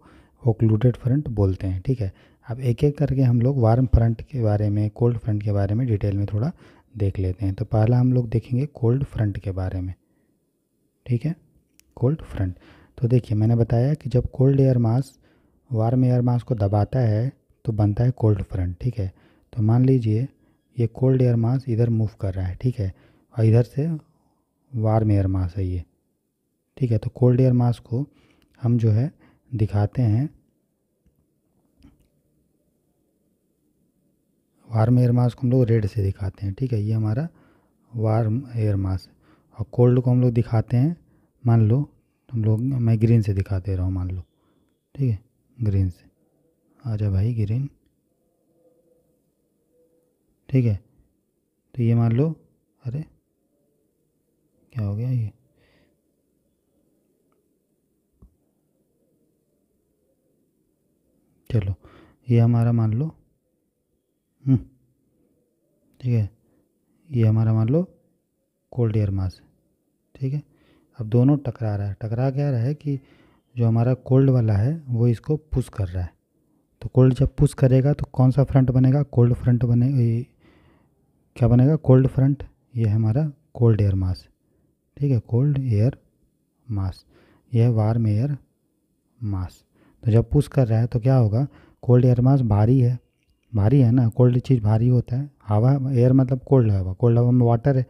ओक्लूडेड फ्रंट बोलते हैं ठीक है अब एक एक करके हम लोग वार्म फ्रंट के बारे में कोल्ड फ्रंट के बारे में डिटेल में थोड़ा देख लेते हैं तो पहला हम लोग देखेंगे कोल्ड फ्रंट के बारे में ठीक है कोल्ड फ्रंट तो देखिए मैंने बताया कि जब cold air mass warm air mass को दबाता है तो बनता है कोल्ड फ्रंट ठीक है तो मान लीजिए ये कोल्ड एयर मास इधर मूव कर रहा है ठीक है और इधर से वार्म एयर मास है ये ठीक है तो कोल्ड एयर मास को हम जो है दिखाते हैं वार्म एयर मास को हम लोग रेड से दिखाते हैं ठीक है ये हमारा वार्म एयर मास और कोल्ड को हम लोग दिखाते हैं मान लो हम लोग मैं ग्रीन से दिखा दे रहा हूँ मान लो ठीक है ग्रीन से आजा भाई ग्रीन ठीक है तो ये मान लो अरे क्या हो गया ये चलो ये हमारा मान लो हम्म। ठीक है ये हमारा मान लो कोल्ड एयर मास ठीक है अब दोनों टकरा रहा है टकरा क्या रहा है कि जो हमारा कोल्ड वाला है वो इसको पुश कर रहा है तो कोल्ड जब पुश करेगा तो कौन सा फ्रंट बनेगा कोल्ड फ्रंट बने क्या बनेगा कोल्ड फ्रंट ये हमारा कोल्ड एयर मास ठीक है कोल्ड एयर मास यह वार्म एयर मास तो जब पुश कर रहा है तो क्या होगा कोल्ड एयर मास भारी है भारी है ना कोल्ड चीज़ भारी होता है हवा एयर मतलब कोल्ड हवा कोल्ड हवा में वाटर है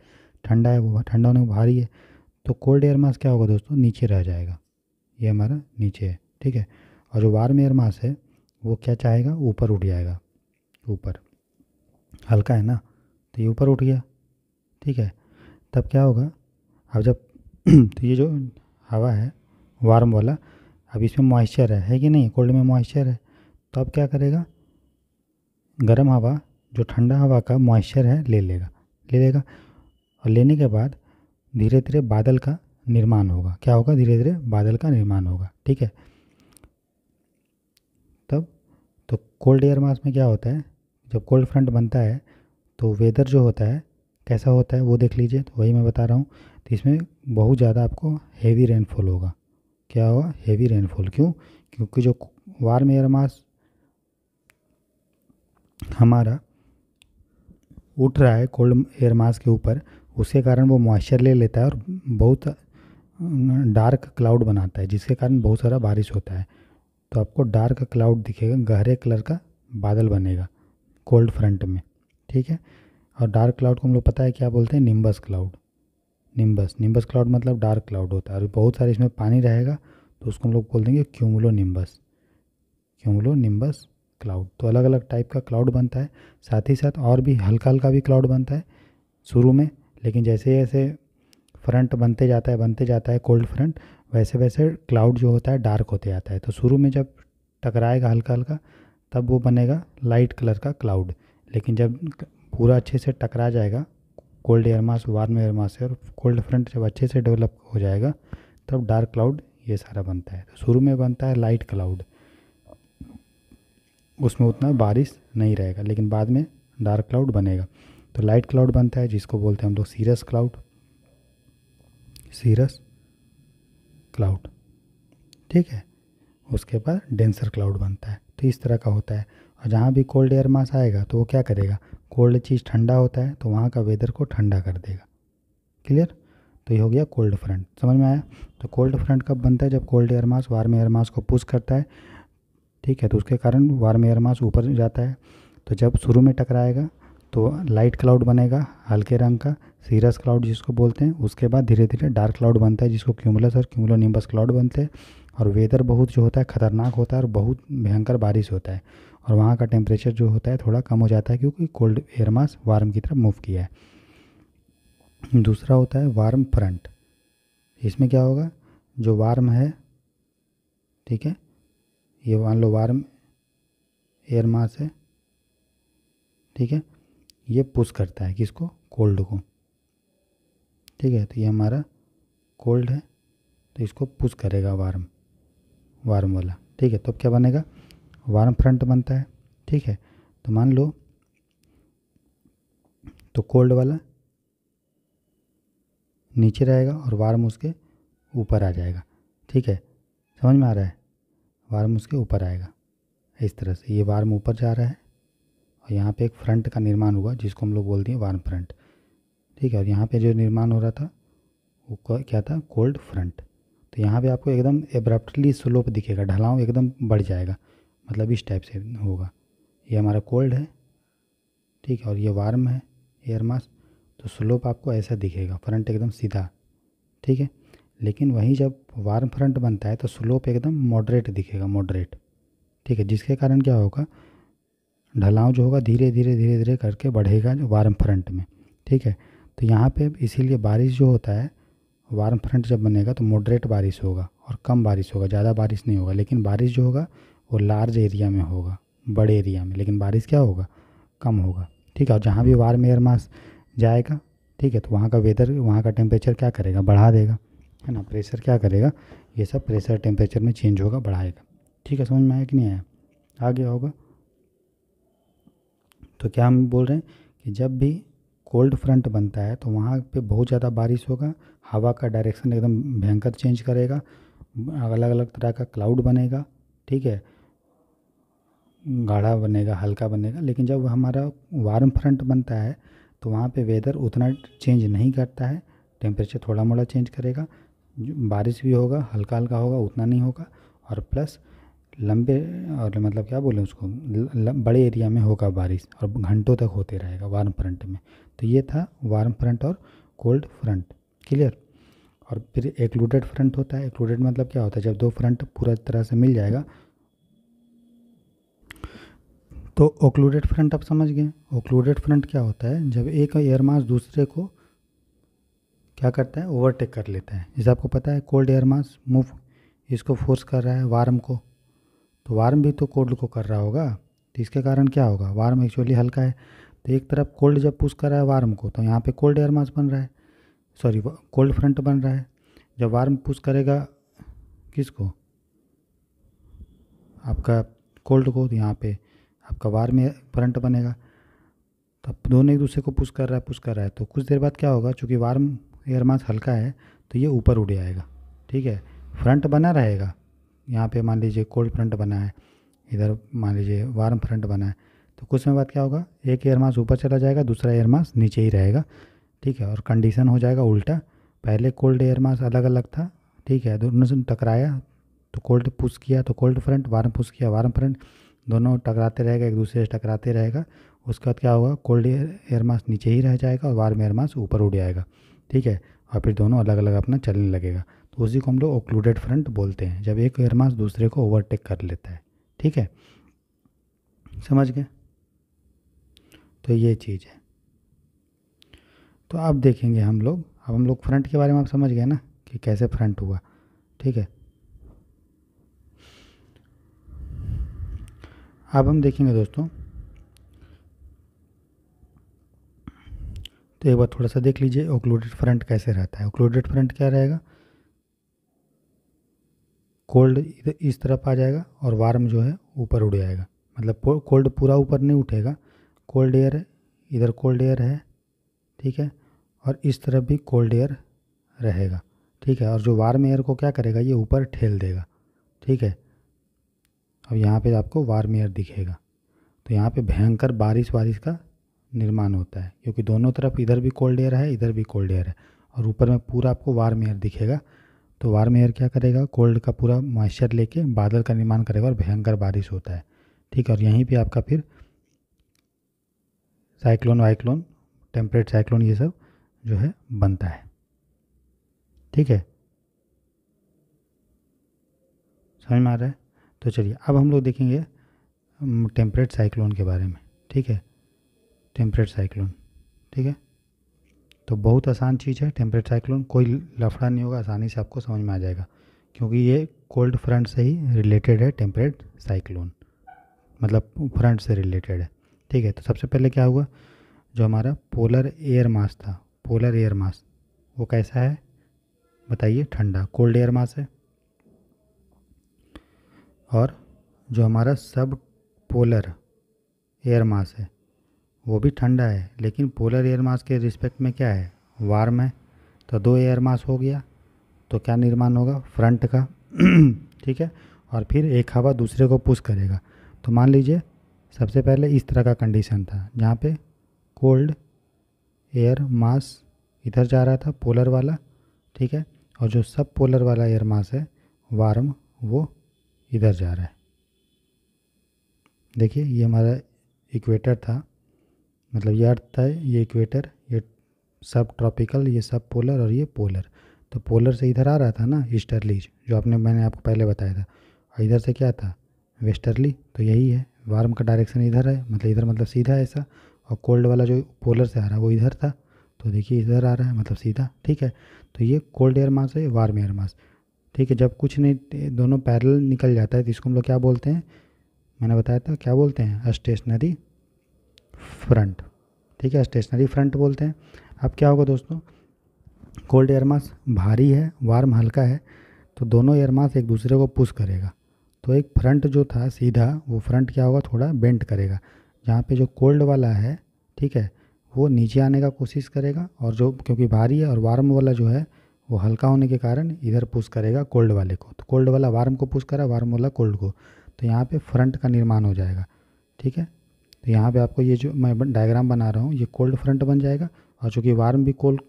ठंडा है वो ठंडा होने में भारी है तो कोल्ड एयर मास क्या होगा दोस्तों नीचे रह जाएगा ये हमारा नीचे है ठीक है और जो वार्म एयर मास है वो क्या चाहेगा ऊपर उठ जाएगा ऊपर हल्का है ना तो ये ऊपर उठ गया ठीक है तब क्या होगा अब जब [CLEARS THROAT] तो ये जो हवा है वार्म वाला अब इसमें मॉइस्चर है है कि नहीं कोल्ड में मॉइस्चर है तो अब क्या करेगा गर्म हवा जो ठंडा हवा का मॉइस्चर है ले लेगा ले लेगा और लेने के बाद धीरे धीरे बादल का निर्माण होगा क्या होगा धीरे धीरे बादल का निर्माण होगा ठीक है तब तो कोल्ड एयर मास में क्या होता है जब कोल्ड फ्रंट बनता है तो वेदर जो होता है कैसा होता है वो देख लीजिए तो वही मैं बता रहा हूँ तो इसमें बहुत ज़्यादा आपको हेवी रेनफॉल होगा क्या होगा हेवी रेनफॉल क्यों क्योंकि जो वार्म एयर मास हमारा उठ रहा है कोल्ड एयर मास के ऊपर उसके कारण वो मॉइस्चर ले लेता है और बहुत डार्क अं, क्लाउड बनाता है जिसके कारण बहुत सारा बारिश होता है तो आपको डार्क क्लाउड दिखेगा गहरे कलर का बादल बनेगा कोल्ड फ्रंट में ठीक है और डार्क क्लाउड को हम लोग पता है क्या बोलते हैं nimbus cloud nimbus nimbus cloud मतलब डार्क क्लाउड होता है और बहुत सारे इसमें पानी रहेगा तो उसको हम लोग बोल देंगे cumulonimbus cumulonimbus cloud तो अलग अलग टाइप का क्लाउड बनता है साथ ही साथ और भी हल्का हल्का भी क्लाउड बनता है शुरू में लेकिन जैसे जैसे फ्रंट बनते जाता है बनते जाता है कोल्ड फ्रंट वैसे वैसे क्लाउड जो होता है डार्क होते जाता है तो शुरू में जब टकराएगा हल्का हल्का तब वो बनेगा लाइट कलर का क्लाउड लेकिन जब पूरा अच्छे से टकरा जाएगा cold air mass warm air mass से और कोल्ड फ्रंट जब अच्छे से डेवलप हो जाएगा तब डार्क क्लाउड ये सारा बनता है तो शुरू में बनता है लाइट क्लाउड उसमें उतना बारिश नहीं रहेगा लेकिन बाद में डार्क क्लाउड बनेगा तो लाइट क्लाउड बनता है जिसको बोलते हैं हम लोग सीरस क्लाउड सीरस क्लाउड ठीक है उसके बाद डेंसर क्लाउड बनता है तो इस तरह का होता है और जहाँ भी कोल्ड एयर मास आएगा तो वो क्या करेगा कोल्ड चीज़ ठंडा होता है तो वहाँ का वेदर को ठंडा कर देगा क्लियर तो ये हो गया कोल्ड फ्रंट समझ में आया तो कोल्ड फ्रंट कब बनता है जब cold air mass warm air mass को पुश करता है ठीक है तो उसके कारण वार्म एयर मास ऊपर जाता है तो जब शुरू में टकराएगा तो लाइट क्लाउड बनेगा हल्के रंग का सीरस क्लाउड जिसको बोलते हैं उसके बाद धीरे धीरे डार्क क्लाउड बनता है जिसको क्यूमुलस और क्यूमुलो निम्बस क्लाउड बनते हैं और वेदर बहुत जो होता है ख़तरनाक होता है और बहुत भयंकर बारिश होता है और वहाँ का टेम्परेचर जो होता है थोड़ा कम हो जाता है क्योंकि कोल्ड एयर मास वार्म की तरफ मूव किया है दूसरा होता है वार्म फ्रंट इसमें क्या होगा जो वार्म है ठीक है ये मान लो वार्म एयर मास है ठीक है ये पुश करता है किसको कोल्ड को ठीक है तो ये हमारा कोल्ड है तो इसको पुश करेगा वार्म वार्म वाला ठीक है तो अब क्या बनेगा वार्म फ्रंट बनता है ठीक है तो मान लो तो कोल्ड वाला नीचे रहेगा और वार्म उसके ऊपर आ जाएगा ठीक है समझ में आ रहा है वार्म उसके ऊपर आएगा इस तरह से ये वार्म ऊपर जा रहा है और यहाँ पे एक फ्रंट का निर्माण हुआ जिसको हम लोग बोलते हैं वार्म फ्रंट ठीक है और यहाँ पे जो निर्माण हो रहा था वो क्या था कोल्ड फ्रंट तो यहाँ पे आपको एकदम एब्रप्टली स्लोप दिखेगा ढलाव एकदम बढ़ जाएगा मतलब इस टाइप से होगा ये हमारा कोल्ड है ठीक है और ये वार्म है एयर मास तो स्लोप आपको ऐसा दिखेगा फ्रंट एकदम सीधा ठीक है लेकिन वहीं जब वार्म फ्रंट बनता है तो स्लोप एकदम मॉडरेट दिखेगा मॉडरेट ठीक है जिसके कारण क्या होगा ढलाव जो होगा धीरे धीरे धीरे धीरे करके बढ़ेगा वार्म फ्रंट में ठीक है तो यहाँ पे इसीलिए बारिश जो होता है वार्म फ्रंट जब बनेगा तो मॉडरेट बारिश होगा और कम बारिश होगा ज़्यादा बारिश नहीं होगा लेकिन बारिश जो होगा वो लार्ज एरिया में होगा बड़े एरिया में लेकिन बारिश क्या होगा कम होगा ठीक है और जहाँ भी वार्म एयर मास जाएगा ठीक है तो वहाँ का वेदर वहाँ का टेम्परेचर क्या करेगा बढ़ा देगा है ना प्रेशर क्या करेगा ये सब प्रेशर टेम्परेचर में चेंज होगा बढ़ाएगा ठीक है समझ में आया कि नहीं आया आ गया होगा तो क्या हम बोल रहे हैं कि जब भी कोल्ड फ्रंट बनता है तो वहाँ पे बहुत ज़्यादा बारिश होगा हवा का डायरेक्शन एकदम भयंकर चेंज करेगा अलग अलग तरह का क्लाउड बनेगा ठीक है गाढ़ा बनेगा हल्का बनेगा लेकिन जब हमारा वार्म फ्रंट बनता है तो वहाँ पे वेदर उतना चेंज नहीं करता है टेम्परेचर थोड़ा मोड़ा चेंज करेगा बारिश भी होगा हल्का हल्का होगा उतना नहीं होगा और प्लस लंबे और मतलब क्या बोले उसको ल, ल, बड़े एरिया में होगा बारिश और घंटों तक होते रहेगा वार्म फ्रंट में तो ये था वार्म फ्रंट और कोल्ड फ्रंट क्लियर और फिर एक्लूडेड फ्रंट होता है एक्लूडेड मतलब क्या होता है जब दो फ्रंट पूरा तरह से मिल जाएगा तो ओक्लूडेड फ्रंट आप समझ गए ओक्लूडेड फ्रंट क्या होता है जब एक एयर मास दूसरे को क्या करता है ओवरटेक कर लेता है जैसे आपको पता है कोल्ड एयर मास मूव इसको फोर्स कर रहा है वार्म को तो वार्म भी तो कोल्ड को कर रहा होगा तो इसके कारण क्या होगा वार्म एक्चुअली हल्का है तो एक तरफ कोल्ड जब पुश कर रहा है वार्म को तो यहाँ पे कोल्ड एयर मास बन रहा है सॉरी कोल्ड फ्रंट बन रहा है जब वार्म पुश करेगा किसको आपका कोल्ड को तो यहाँ पे आपका वार्म फ्रंट बनेगा तो दोनों एक दूसरे को पुश कर रहा है पुश कर रहा है तो कुछ देर बाद क्या होगा चूँकि वार्म एयर मास हल्का है तो ये ऊपर उड़ जाएगा ठीक है फ्रंट बना रहेगा यहाँ पे मान लीजिए कोल्ड फ्रंट बना है इधर मान लीजिए वार्म फ्रंट बना है तो कुछ समय बाद क्या होगा एक एयर मास ऊपर चला जाएगा दूसरा एयर मास नीचे ही रहेगा ठीक है और कंडीशन हो जाएगा उल्टा पहले कोल्ड एयर मास अलग अलग था ठीक है दोनों से टकराया तो कोल्ड पुश किया तो कोल्ड फ्रंट वार्म पुश किया वार्म फ्रंट दोनों टकराते रहेगा एक दूसरे से टकराते रहेगा उसके बाद क्या होगा कोल्ड एयर मास नीचे ही रह जाएगा और वार्म एयर मास ऊपर उड़ जाएगा ठीक है और फिर दोनों अलग अलग अपना चलने लगेगा तो उसी को हम लोग ओक्लूडेड फ्रंट बोलते हैं जब एक एयरमास दूसरे को ओवरटेक कर लेता है ठीक है समझ गए तो ये चीज़ है तो अब देखेंगे हम लोग अब हम लोग फ्रंट के बारे में आप समझ गए ना कि कैसे फ्रंट हुआ ठीक है अब हम देखेंगे दोस्तों तो एक बार थोड़ा सा देख लीजिए ओक्लूडेड फ्रंट कैसे रहता है ओक्लूडेड फ्रंट क्या रहेगा कोल्ड इस तरफ आ जाएगा और वार्म जो है ऊपर उड़ जाएगा मतलब कोल्ड पूरा ऊपर नहीं उठेगा कोल्ड एयर है इधर कोल्ड एयर है ठीक है और इस तरफ भी कोल्ड एयर रहेगा ठीक है और जो वार्म एयर को क्या करेगा ये ऊपर ठेल देगा ठीक है अब यहाँ पे आपको वार्म एयर दिखेगा तो यहाँ पे भयंकर बारिश वारिश का निर्माण होता है क्योंकि दोनों तरफ इधर भी कोल्ड एयर है इधर भी कोल्ड एयर है और ऊपर में पूरा आपको वार्म एयर दिखेगा तो वार्म एयर क्या करेगा कोल्ड का पूरा मॉइस्चर लेके बादल का निर्माण करेगा और भयंकर बारिश होता है ठीक है और यहीं पे आपका फिर साइक्लोन वाइक्लोन टेम्परेट साइक्लोन ये सब जो है बनता है ठीक है समझ में आ रहा है तो चलिए अब हम लोग देखेंगे टेम्परेट हम्म, साइक्लोन के बारे में ठीक है टेम्परेट साइक्लोन ठीक है तो बहुत आसान चीज़ है टेम्परेट साइक्लोन कोई लफड़ा नहीं होगा आसानी से आपको समझ में आ जाएगा क्योंकि ये कोल्ड फ्रंट से ही रिलेटेड है टेम्परेट साइक्लोन मतलब फ्रंट से रिलेटेड है ठीक है तो सबसे पहले क्या हुआ जो हमारा पोलर एयर मास था पोलर एयर मास वो कैसा है बताइए ठंडा कोल्ड एयर मास है और जो हमारा सब पोलर एयर मास है वो भी ठंडा है लेकिन पोलर एयर मास के रिस्पेक्ट में क्या है वार्म है तो दो एयर मास हो गया तो क्या निर्माण होगा फ्रंट का [CLEARS THROAT] ठीक है और फिर एक हवा दूसरे को पुश करेगा तो मान लीजिए सबसे पहले इस तरह का कंडीशन था जहाँ पे कोल्ड एयर मास इधर जा रहा था पोलर वाला ठीक है और जो सब पोलर वाला एयर मास है वार्म वो इधर जा रहा है देखिए ये हमारा इक्वेटर था मतलब ये अर्थ है ये इक्वेटर ये सब ट्रॉपिकल ये सब पोलर और ये पोलर तो पोलर से इधर आ रहा था ना ईस्टर्लीज जो आपने मैंने आपको पहले बताया था और इधर से क्या था वेस्टर्ली तो यही है वार्म का डायरेक्शन इधर है मतलब इधर मतलब सीधा ऐसा और कोल्ड वाला जो पोलर से आ रहा है वो इधर था तो देखिए इधर आ रहा है मतलब सीधा ठीक है तो ये कोल्ड एयर मास है वार्म एयर मास ठीक है जब कुछ नहीं दोनों पैरल निकल जाता है तो इसको हम लोग क्या बोलते हैं मैंने बताया था क्या बोलते हैं स्टेशनरी फ्रंट ठीक है स्टेशनरी फ्रंट बोलते हैं अब क्या होगा दोस्तों कोल्ड एयर मास भारी है वार्म हल्का है तो दोनों एयर मास एक दूसरे को पुश करेगा तो एक फ्रंट जो था सीधा वो फ्रंट क्या होगा थोड़ा बेंड करेगा जहाँ पे जो कोल्ड वाला है ठीक है वो नीचे आने का कोशिश करेगा और जो क्योंकि भारी है और वार्म वाला जो है वो हल्का होने के कारण इधर पुश करेगा कोल्ड वाले को तो कोल्ड वाला वार्म को पुश करा वार्म वाला कोल्ड को तो यहाँ पर फ्रंट का निर्माण हो जाएगा ठीक है तो यहाँ पे आपको ये जो मैं डायग्राम बना रहा हूँ ये कोल्ड फ्रंट बन जाएगा और चूँकि वार्म भी कोल्ड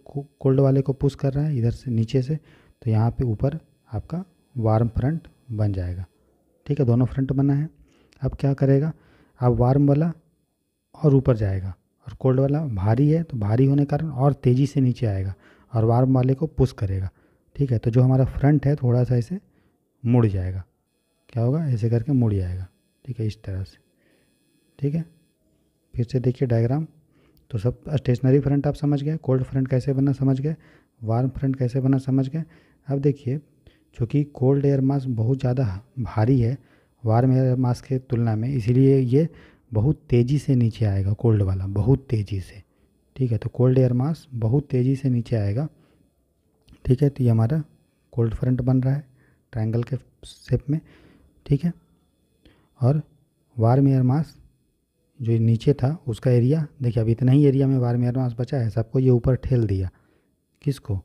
कोल्ड वाले को पुश कर रहा है इधर से नीचे से तो यहाँ पे ऊपर आपका वार्म फ्रंट बन जाएगा ठीक है दोनों फ्रंट बना है अब क्या करेगा आप वार्म वाला और ऊपर जाएगा और कोल्ड वाला भारी है तो भारी होने के कारण और तेज़ी से नीचे आएगा और वार्म वाले को पुश करेगा ठीक है तो जो हमारा फ्रंट है थोड़ा सा इसे मुड़ जाएगा क्या होगा ऐसे करके मुड़ जाएगा ठीक है इस तरह से ठीक है फिर से देखिए डायग्राम तो सब स्टेशनरी फ्रंट आप समझ गए कोल्ड फ्रंट कैसे बना समझ गए वार्म फ्रंट कैसे बना समझ गए अब देखिए चूँकि कोल्ड एयर मास बहुत ज़्यादा भारी है वार्म एयर मास के तुलना में इसीलिए ये बहुत तेज़ी से नीचे आएगा कोल्ड वाला बहुत तेज़ी से ठीक है तो कोल्ड एयर मास बहुत तेज़ी से नीचे आएगा ठीक है तो ये हमारा कोल्ड फ्रंट बन रहा है ट्रायंगल के शेप में ठीक है और वार्म एयर मास जो नीचे था उसका एरिया देखिए अब इतना ही एरिया में वार्मेयर मास बचा है सबको ये ऊपर ठेल दिया किसको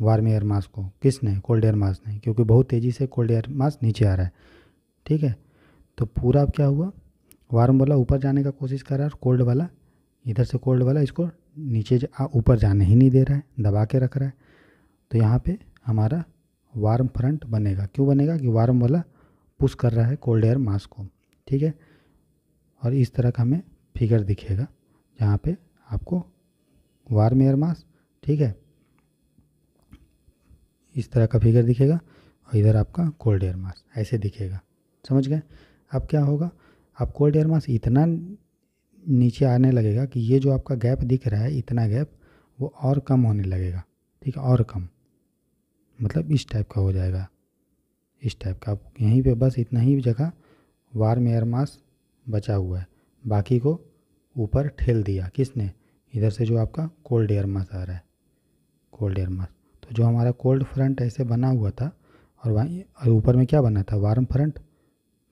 वार्म एयर मास को किसने कोल्ड एयर मास ने क्योंकि बहुत तेज़ी से कोल्ड एयर मास नीचे आ रहा है ठीक है तो पूरा अब क्या हुआ वार्म वाला ऊपर जाने का कोशिश कर रहा है और कोल्ड वाला इधर से कोल्ड वाला इसको नीचे ऊपर जा, जाने ही नहीं दे रहा है दबा के रख रहा है तो यहाँ पे हमारा वार्म फ्रंट बनेगा क्यों बनेगा कि वार्म वाला पुश कर रहा है कोल्ड एयर मास को ठीक है और इस तरह का हमें फिगर दिखेगा जहाँ पे आपको वार मेयर मास ठीक है इस तरह का फिगर दिखेगा और इधर आपका कोल्ड एयर मास ऐसे दिखेगा समझ गए अब क्या होगा अब कोल्ड एयर मास इतना नीचे आने लगेगा कि ये जो आपका गैप दिख रहा है इतना गैप वो और कम होने लगेगा ठीक है और कम मतलब इस टाइप का हो जाएगा इस टाइप का आप यहीं पे बस इतना ही जगह वार्म एयर मास बचा हुआ है बाकी को ऊपर ठेल दिया किसने इधर से जो आपका कोल्ड एयर मास आ रहा है कोल्ड एयर मास तो जो हमारा कोल्ड फ्रंट ऐसे बना हुआ था और वहीं और ऊपर में क्या बना था वार्म फ्रंट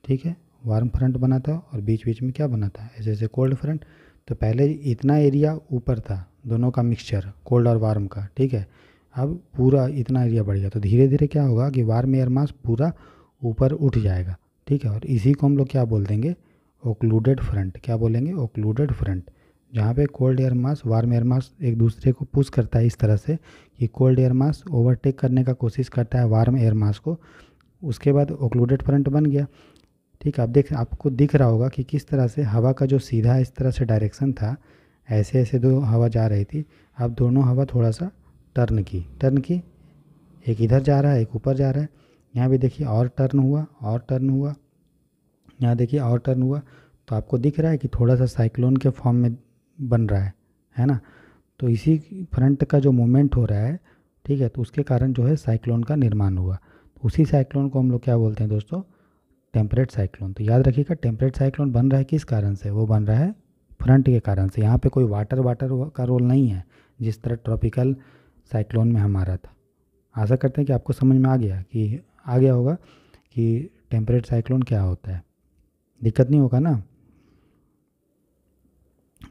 ठीक है वार्म फ्रंट बना था और बीच बीच में क्या बना था ऐसे ऐसे कोल्ड फ्रंट तो पहले इतना एरिया ऊपर था दोनों का मिक्सचर कोल्ड और वार्म का ठीक है अब पूरा इतना एरिया बढ़ गया तो धीरे धीरे क्या होगा कि वार्म एयर मास पूरा ऊपर उठ जाएगा ठीक है और इसी को हम लोग क्या बोल देंगे ओक्लूडेड फ्रंट क्या बोलेंगे ओक्लूडेड फ्रंट जहाँ पे cold air mass warm air mass एक दूसरे को पुश करता है इस तरह से कि कोल्ड एयर मास ओवरटेक करने का कोशिश करता है वार्म एयर मास को उसके बाद ओक्लूडेड फ्रंट बन गया ठीक है आप देख आपको दिख रहा होगा कि किस तरह से हवा का जो सीधा इस तरह से डायरेक्शन था ऐसे ऐसे दो हवा जा रही थी अब दोनों हवा थोड़ा सा टर्न की टर्न की एक इधर जा रहा है एक ऊपर जा रहा है यहाँ भी देखिए और टर्न हुआ और टर्न हुआ यहाँ देखिए और टर्न हुआ तो आपको दिख रहा है कि थोड़ा सा साइक्लोन के फॉर्म में बन रहा है है ना तो इसी फ्रंट का जो मोमेंट हो रहा है ठीक है तो उसके कारण जो है साइक्लोन का निर्माण हुआ तो उसी साइक्लोन को हम लोग क्या बोलते हैं दोस्तों टेम्परेट साइक्लोन तो याद रखिएगा टेम्परेट साइक्लोन बन रहा है किस कारण से वो बन रहा है फ्रंट के कारण से यहाँ पे कोई वाटर वाटर का रोल नहीं है जिस तरह ट्रॉपिकल साइक्लोन में हमारा था आशा करते हैं कि आपको समझ में आ गया कि आ गया होगा कि टेम्परेट साइक्लोन क्या होता है दिक्कत नहीं होगा ना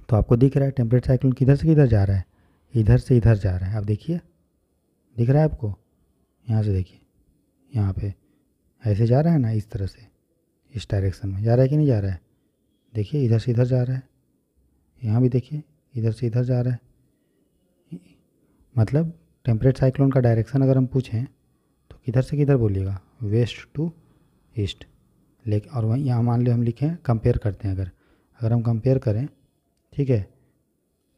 तो आपको दिख रहा है टेम्परेट साइक्लोन किधर से किधर जा रहा है इधर से इधर जा रहा है आप देखिए दिख रहा है आपको यहाँ से देखिए यहाँ पे ऐसे जा रहा है ना इस तरह से इस डायरेक्शन में जा रहा है कि नहीं जा रहा है देखिए इधर से इधर जा रहा है यहाँ भी देखिए इधर से इधर जा रहा है मतलब टेम्परेट साइक्लोन का डायरेक्शन अगर हम पूछें तो किधर से किधर बोलिएगा वेस्ट टू ईस्ट लेकिन और वहीं यहाँ मान लो हम लिखें कंपेयर करते हैं अगर अगर हम कंपेयर करें ठीक है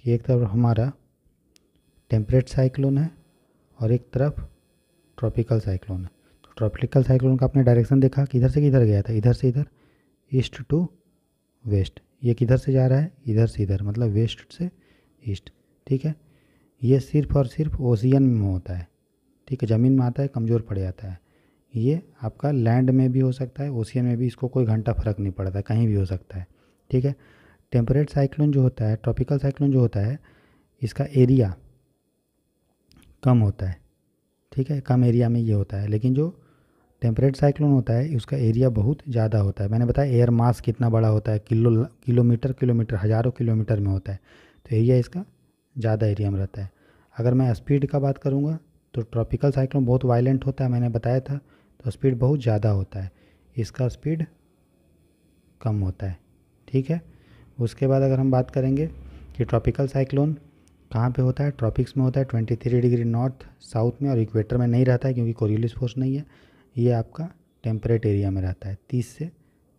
कि एक तरफ हमारा टेम्परेट साइक्लोन है और एक तरफ ट्रॉपिकल साइक्लोन है तो ट्रॉपिकल साइक्लोन का आपने डायरेक्शन देखा कि इधर से किधर गया था इधर से इधर ईस्ट टू वेस्ट ये किधर से जा रहा है इधर से इधर मतलब वेस्ट से ईस्ट ठीक है ये सिर्फ और सिर्फ ओशियन में होता है ठीक है ज़मीन में आता है कमज़ोर पड़ जाता है ये आपका लैंड में भी हो सकता है ओशियन में भी इसको कोई घंटा फ़र्क नहीं पड़ता कहीं भी हो सकता है ठीक है टेम्परेट साइक्लोन जो होता है ट्रॉपिकल साइक्लोन जो होता है इसका एरिया कम होता है ठीक है कम एरिया में ये होता है लेकिन जो टेम्परेट साइक्लोन होता है उसका एरिया बहुत ज़्यादा होता है मैंने बताया एयर मास कितना बड़ा होता है किलो किलोमीटर किलोमीटर हज़ारों किलोमीटर में होता है तो एरिया इसका ज़्यादा एरिया में रहता है अगर मैं स्पीड का बात करूँगा तो ट्रॉपिकल साइक्लोन बहुत वायलेंट होता है मैंने बताया था तो स्पीड बहुत ज़्यादा होता है इसका स्पीड कम होता है ठीक है उसके बाद अगर हम बात करेंगे कि ट्रॉपिकल साइक्लोन कहाँ पे होता है ट्रॉपिक्स में होता है twenty three degree north south में और इक्वेटर में नहीं रहता है क्योंकि कोरियोलिस फोर्स नहीं है ये आपका टेम्परेट एरिया में रहता है तीस से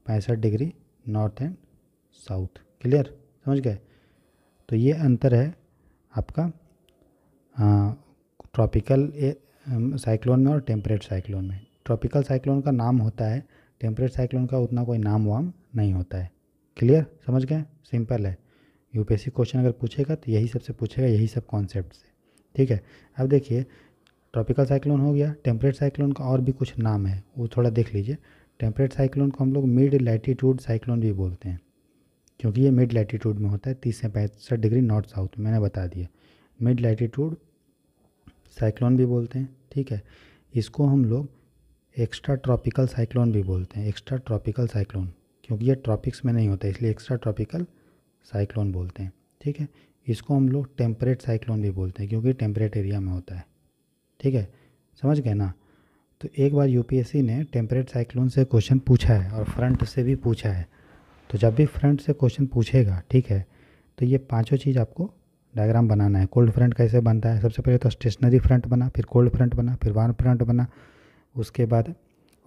पैंसठ degree north and south clear समझ गए तो ये अंतर है आपका ट्रॉपिकल साइक्लोन में और टेम्परेट साइक्लोन में ट्रॉपिकल साइक्लोन का नाम होता है टेम्परेट साइक्लोन का उतना कोई नाम वाम नहीं होता है क्लियर समझ गए सिंपल है यूपीएससी क्वेश्चन अगर पूछेगा तो यही सबसे पूछेगा यही सब कॉन्सेप्ट से ठीक है अब देखिए ट्रॉपिकल साइक्लोन हो गया टेम्परेट साइक्लोन का और भी कुछ नाम है वो थोड़ा देख लीजिए टेम्परेट साइक्लोन को हम लोग मिड लैटीट्यूड साइक्लोन भी बोलते हैं क्योंकि ये मिड लैटीट्यूड में होता है तीस से पैंसठ डिग्री नॉर्थ साउथ मैंने बता दिया मिड लैटीट्यूड साइक्लोन भी बोलते हैं ठीक है इसको हम लोग एक्स्ट्रा ट्रॉपिकल साइक्लोन भी बोलते हैं एक्स्ट्रा ट्रॉपिकल साइक्लोन क्योंकि ये ट्रॉपिक्स में नहीं होता इसलिए एक्स्ट्रा ट्रॉपिकल साइक्लोन बोलते हैं ठीक है इसको हम लोग टेम्परेट साइक्लोन भी बोलते हैं क्योंकि टेम्परेट एरिया में होता है ठीक है समझ गए ना तो एक बार यूपीएससी ने टेम्परेट साइक्लोन से क्वेश्चन पूछा है और फ्रंट से भी पूछा है तो जब भी फ्रंट से क्वेश्चन पूछेगा ठीक है तो ये पाँचों चीज़ आपको डायग्राम बनाना है कोल्ड फ्रंट कैसे बनता है सबसे पहले तो स्टेशनरी फ्रंट बना फिर कोल्ड फ्रंट बना फिर वार्म फ्रंट बना उसके बाद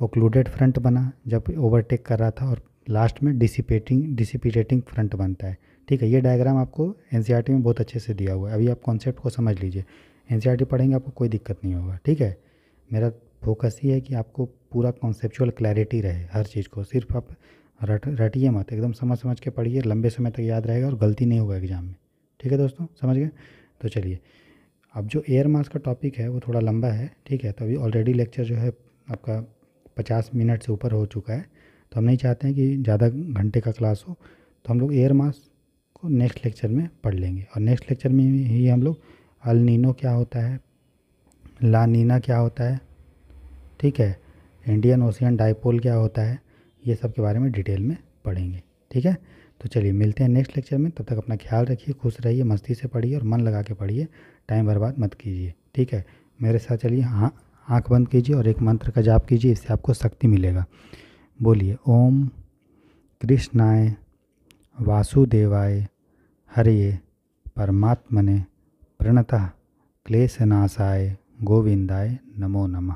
ओक्लूडेड फ्रंट बना जब ओवरटेक कर रहा था और लास्ट में डिसिपेटिंग डिसिपिटेटिंग फ्रंट बनता है ठीक है ये डायग्राम आपको एन e में बहुत अच्छे से दिया हुआ है अभी आप कॉन्सेप्ट को समझ लीजिए एन e पढ़ेंगे आपको कोई दिक्कत नहीं होगा ठीक है मेरा फोकस ये है कि आपको पूरा कॉन्सेप्चुअल क्लैरिटी रहे हर चीज़ को सिर्फ आप रट रटिए मत एकदम समझ समझ के पढ़िए लंबे समय तक याद रहेगा और गलती नहीं होगा एग्ज़ाम में ठीक है दोस्तों समझ गए तो चलिए अब जो एयर मास का टॉपिक है वो थोड़ा लंबा है ठीक है तो अभी ऑलरेडी लेक्चर जो है आपका पचास मिनट से ऊपर हो चुका है तो हम नहीं चाहते हैं कि ज़्यादा घंटे का क्लास हो तो हम लोग एयर मास को नेक्स्ट लेक्चर में पढ़ लेंगे और नेक्स्ट लेक्चर में ही हम लोग अलनिनो क्या होता है लानीना क्या होता है ठीक है इंडियन ओशियन डाइपोल क्या होता है ये सब के बारे में डिटेल में पढ़ेंगे ठीक है तो चलिए मिलते हैं नेक्स्ट लेक्चर में तब तक अपना ख्याल रखिए खुश रहिए मस्ती से पढ़िए और मन लगा के पढ़िए टाइम बर्बाद मत कीजिए ठीक है मेरे साथ चलिए हाँ आँख बंद कीजिए और एक मंत्र का जाप कीजिए इससे आपको शक्ति मिलेगा बोलिए ओम कृष्णाय वासुदेवाय हरे परमात्मने प्रणतः क्लेशनाशाय गोविंदाय नमो नमः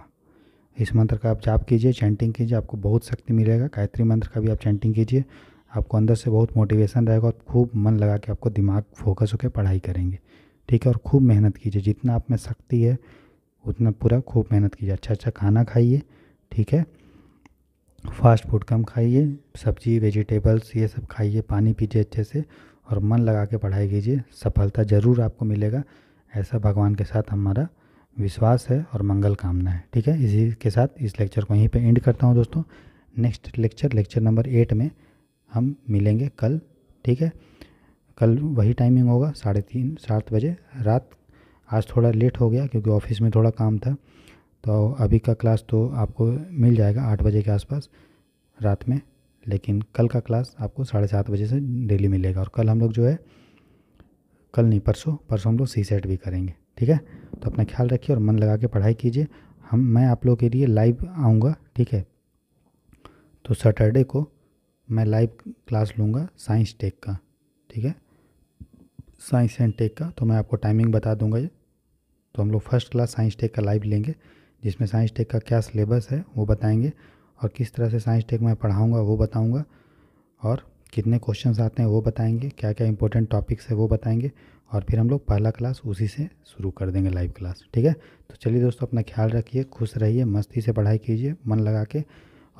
इस मंत्र का आप जाप कीजिए चैंटिंग कीजिए आपको बहुत शक्ति मिलेगा गायत्री मंत्र का भी आप चैंटिंग कीजिए आपको अंदर से बहुत मोटिवेशन रहेगा और खूब मन लगा के आपको दिमाग फोकस होकर पढ़ाई करेंगे ठीक है और खूब मेहनत कीजिए जितना आप में शक्ति है उतना पूरा खूब मेहनत कीजिए अच्छा अच्छा खाना खाइए ठीक है फास्ट फूड कम खाइए सब्जी वेजिटेबल्स ये सब खाइए पानी पीजिए अच्छे से और मन लगा के पढ़ाई कीजिए सफलता ज़रूर आपको मिलेगा ऐसा भगवान के साथ हमारा विश्वास है और मंगल कामना है ठीक है इसी के साथ इस लेक्चर को यहीं पे एंड करता हूँ दोस्तों next lecture lecture number eight में हम मिलेंगे कल ठीक है कल वही टाइमिंग होगा साढ़े तीन सात बजे रात आज थोड़ा लेट हो गया क्योंकि ऑफिस में थोड़ा काम था तो अभी का क्लास तो आपको मिल जाएगा आठ बजे के आसपास रात में लेकिन कल का क्लास आपको साढ़े सात बजे से डेली मिलेगा और कल हम लोग जो है कल नहीं परसों परसों हम लोग सी सेट भी करेंगे ठीक है तो अपना ख्याल रखिए और मन लगा के पढ़ाई कीजिए हम मैं आप लोग के लिए लाइव आऊँगा ठीक है तो सैटरडे को मैं लाइव क्लास लूँगा साइंस टेक का ठीक है साइंस एंड टेक का तो मैं आपको टाइमिंग बता दूंगा ये तो हम लोग फर्स्ट क्लास साइंस टेक का लाइव लेंगे जिसमें साइंस टेक का क्या सिलेबस है वो बताएंगे और किस तरह से साइंस टेक में पढ़ाऊँगा वो बताऊँगा और कितने क्वेश्चन आते हैं वो बताएँगे क्या क्या इंपॉर्टेंट टॉपिक्स है वो बताएँगे और फिर हम लोग पहला क्लास उसी से शुरू कर देंगे लाइव क्लास ठीक है तो चलिए दोस्तों अपना ख्याल रखिए खुश रहिए मस्ती से पढ़ाई कीजिए मन लगा के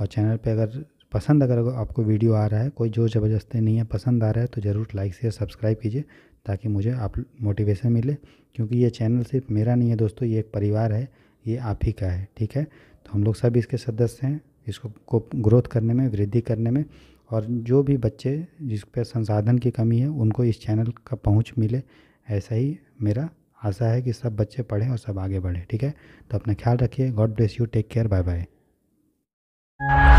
और चैनल पे अगर पसंद अगर आपको वीडियो आ रहा है कोई जोर ज़बरदस्ती नहीं है पसंद आ रहा है तो ज़रूर लाइक से सब्सक्राइब कीजिए ताकि मुझे आप मोटिवेशन मिले क्योंकि ये चैनल सिर्फ मेरा नहीं है दोस्तों ये एक परिवार है ये आप ही का है ठीक है तो हम लोग सब इसके सदस्य हैं इसको को ग्रोथ करने में वृद्धि करने में और जो भी बच्चे जिस पर संसाधन की कमी है उनको इस चैनल का पहुंच मिले ऐसा ही मेरा आशा है कि सब बच्चे पढ़ें और सब आगे बढ़ें ठीक है तो अपना ख्याल रखिए God bless you take care bye bye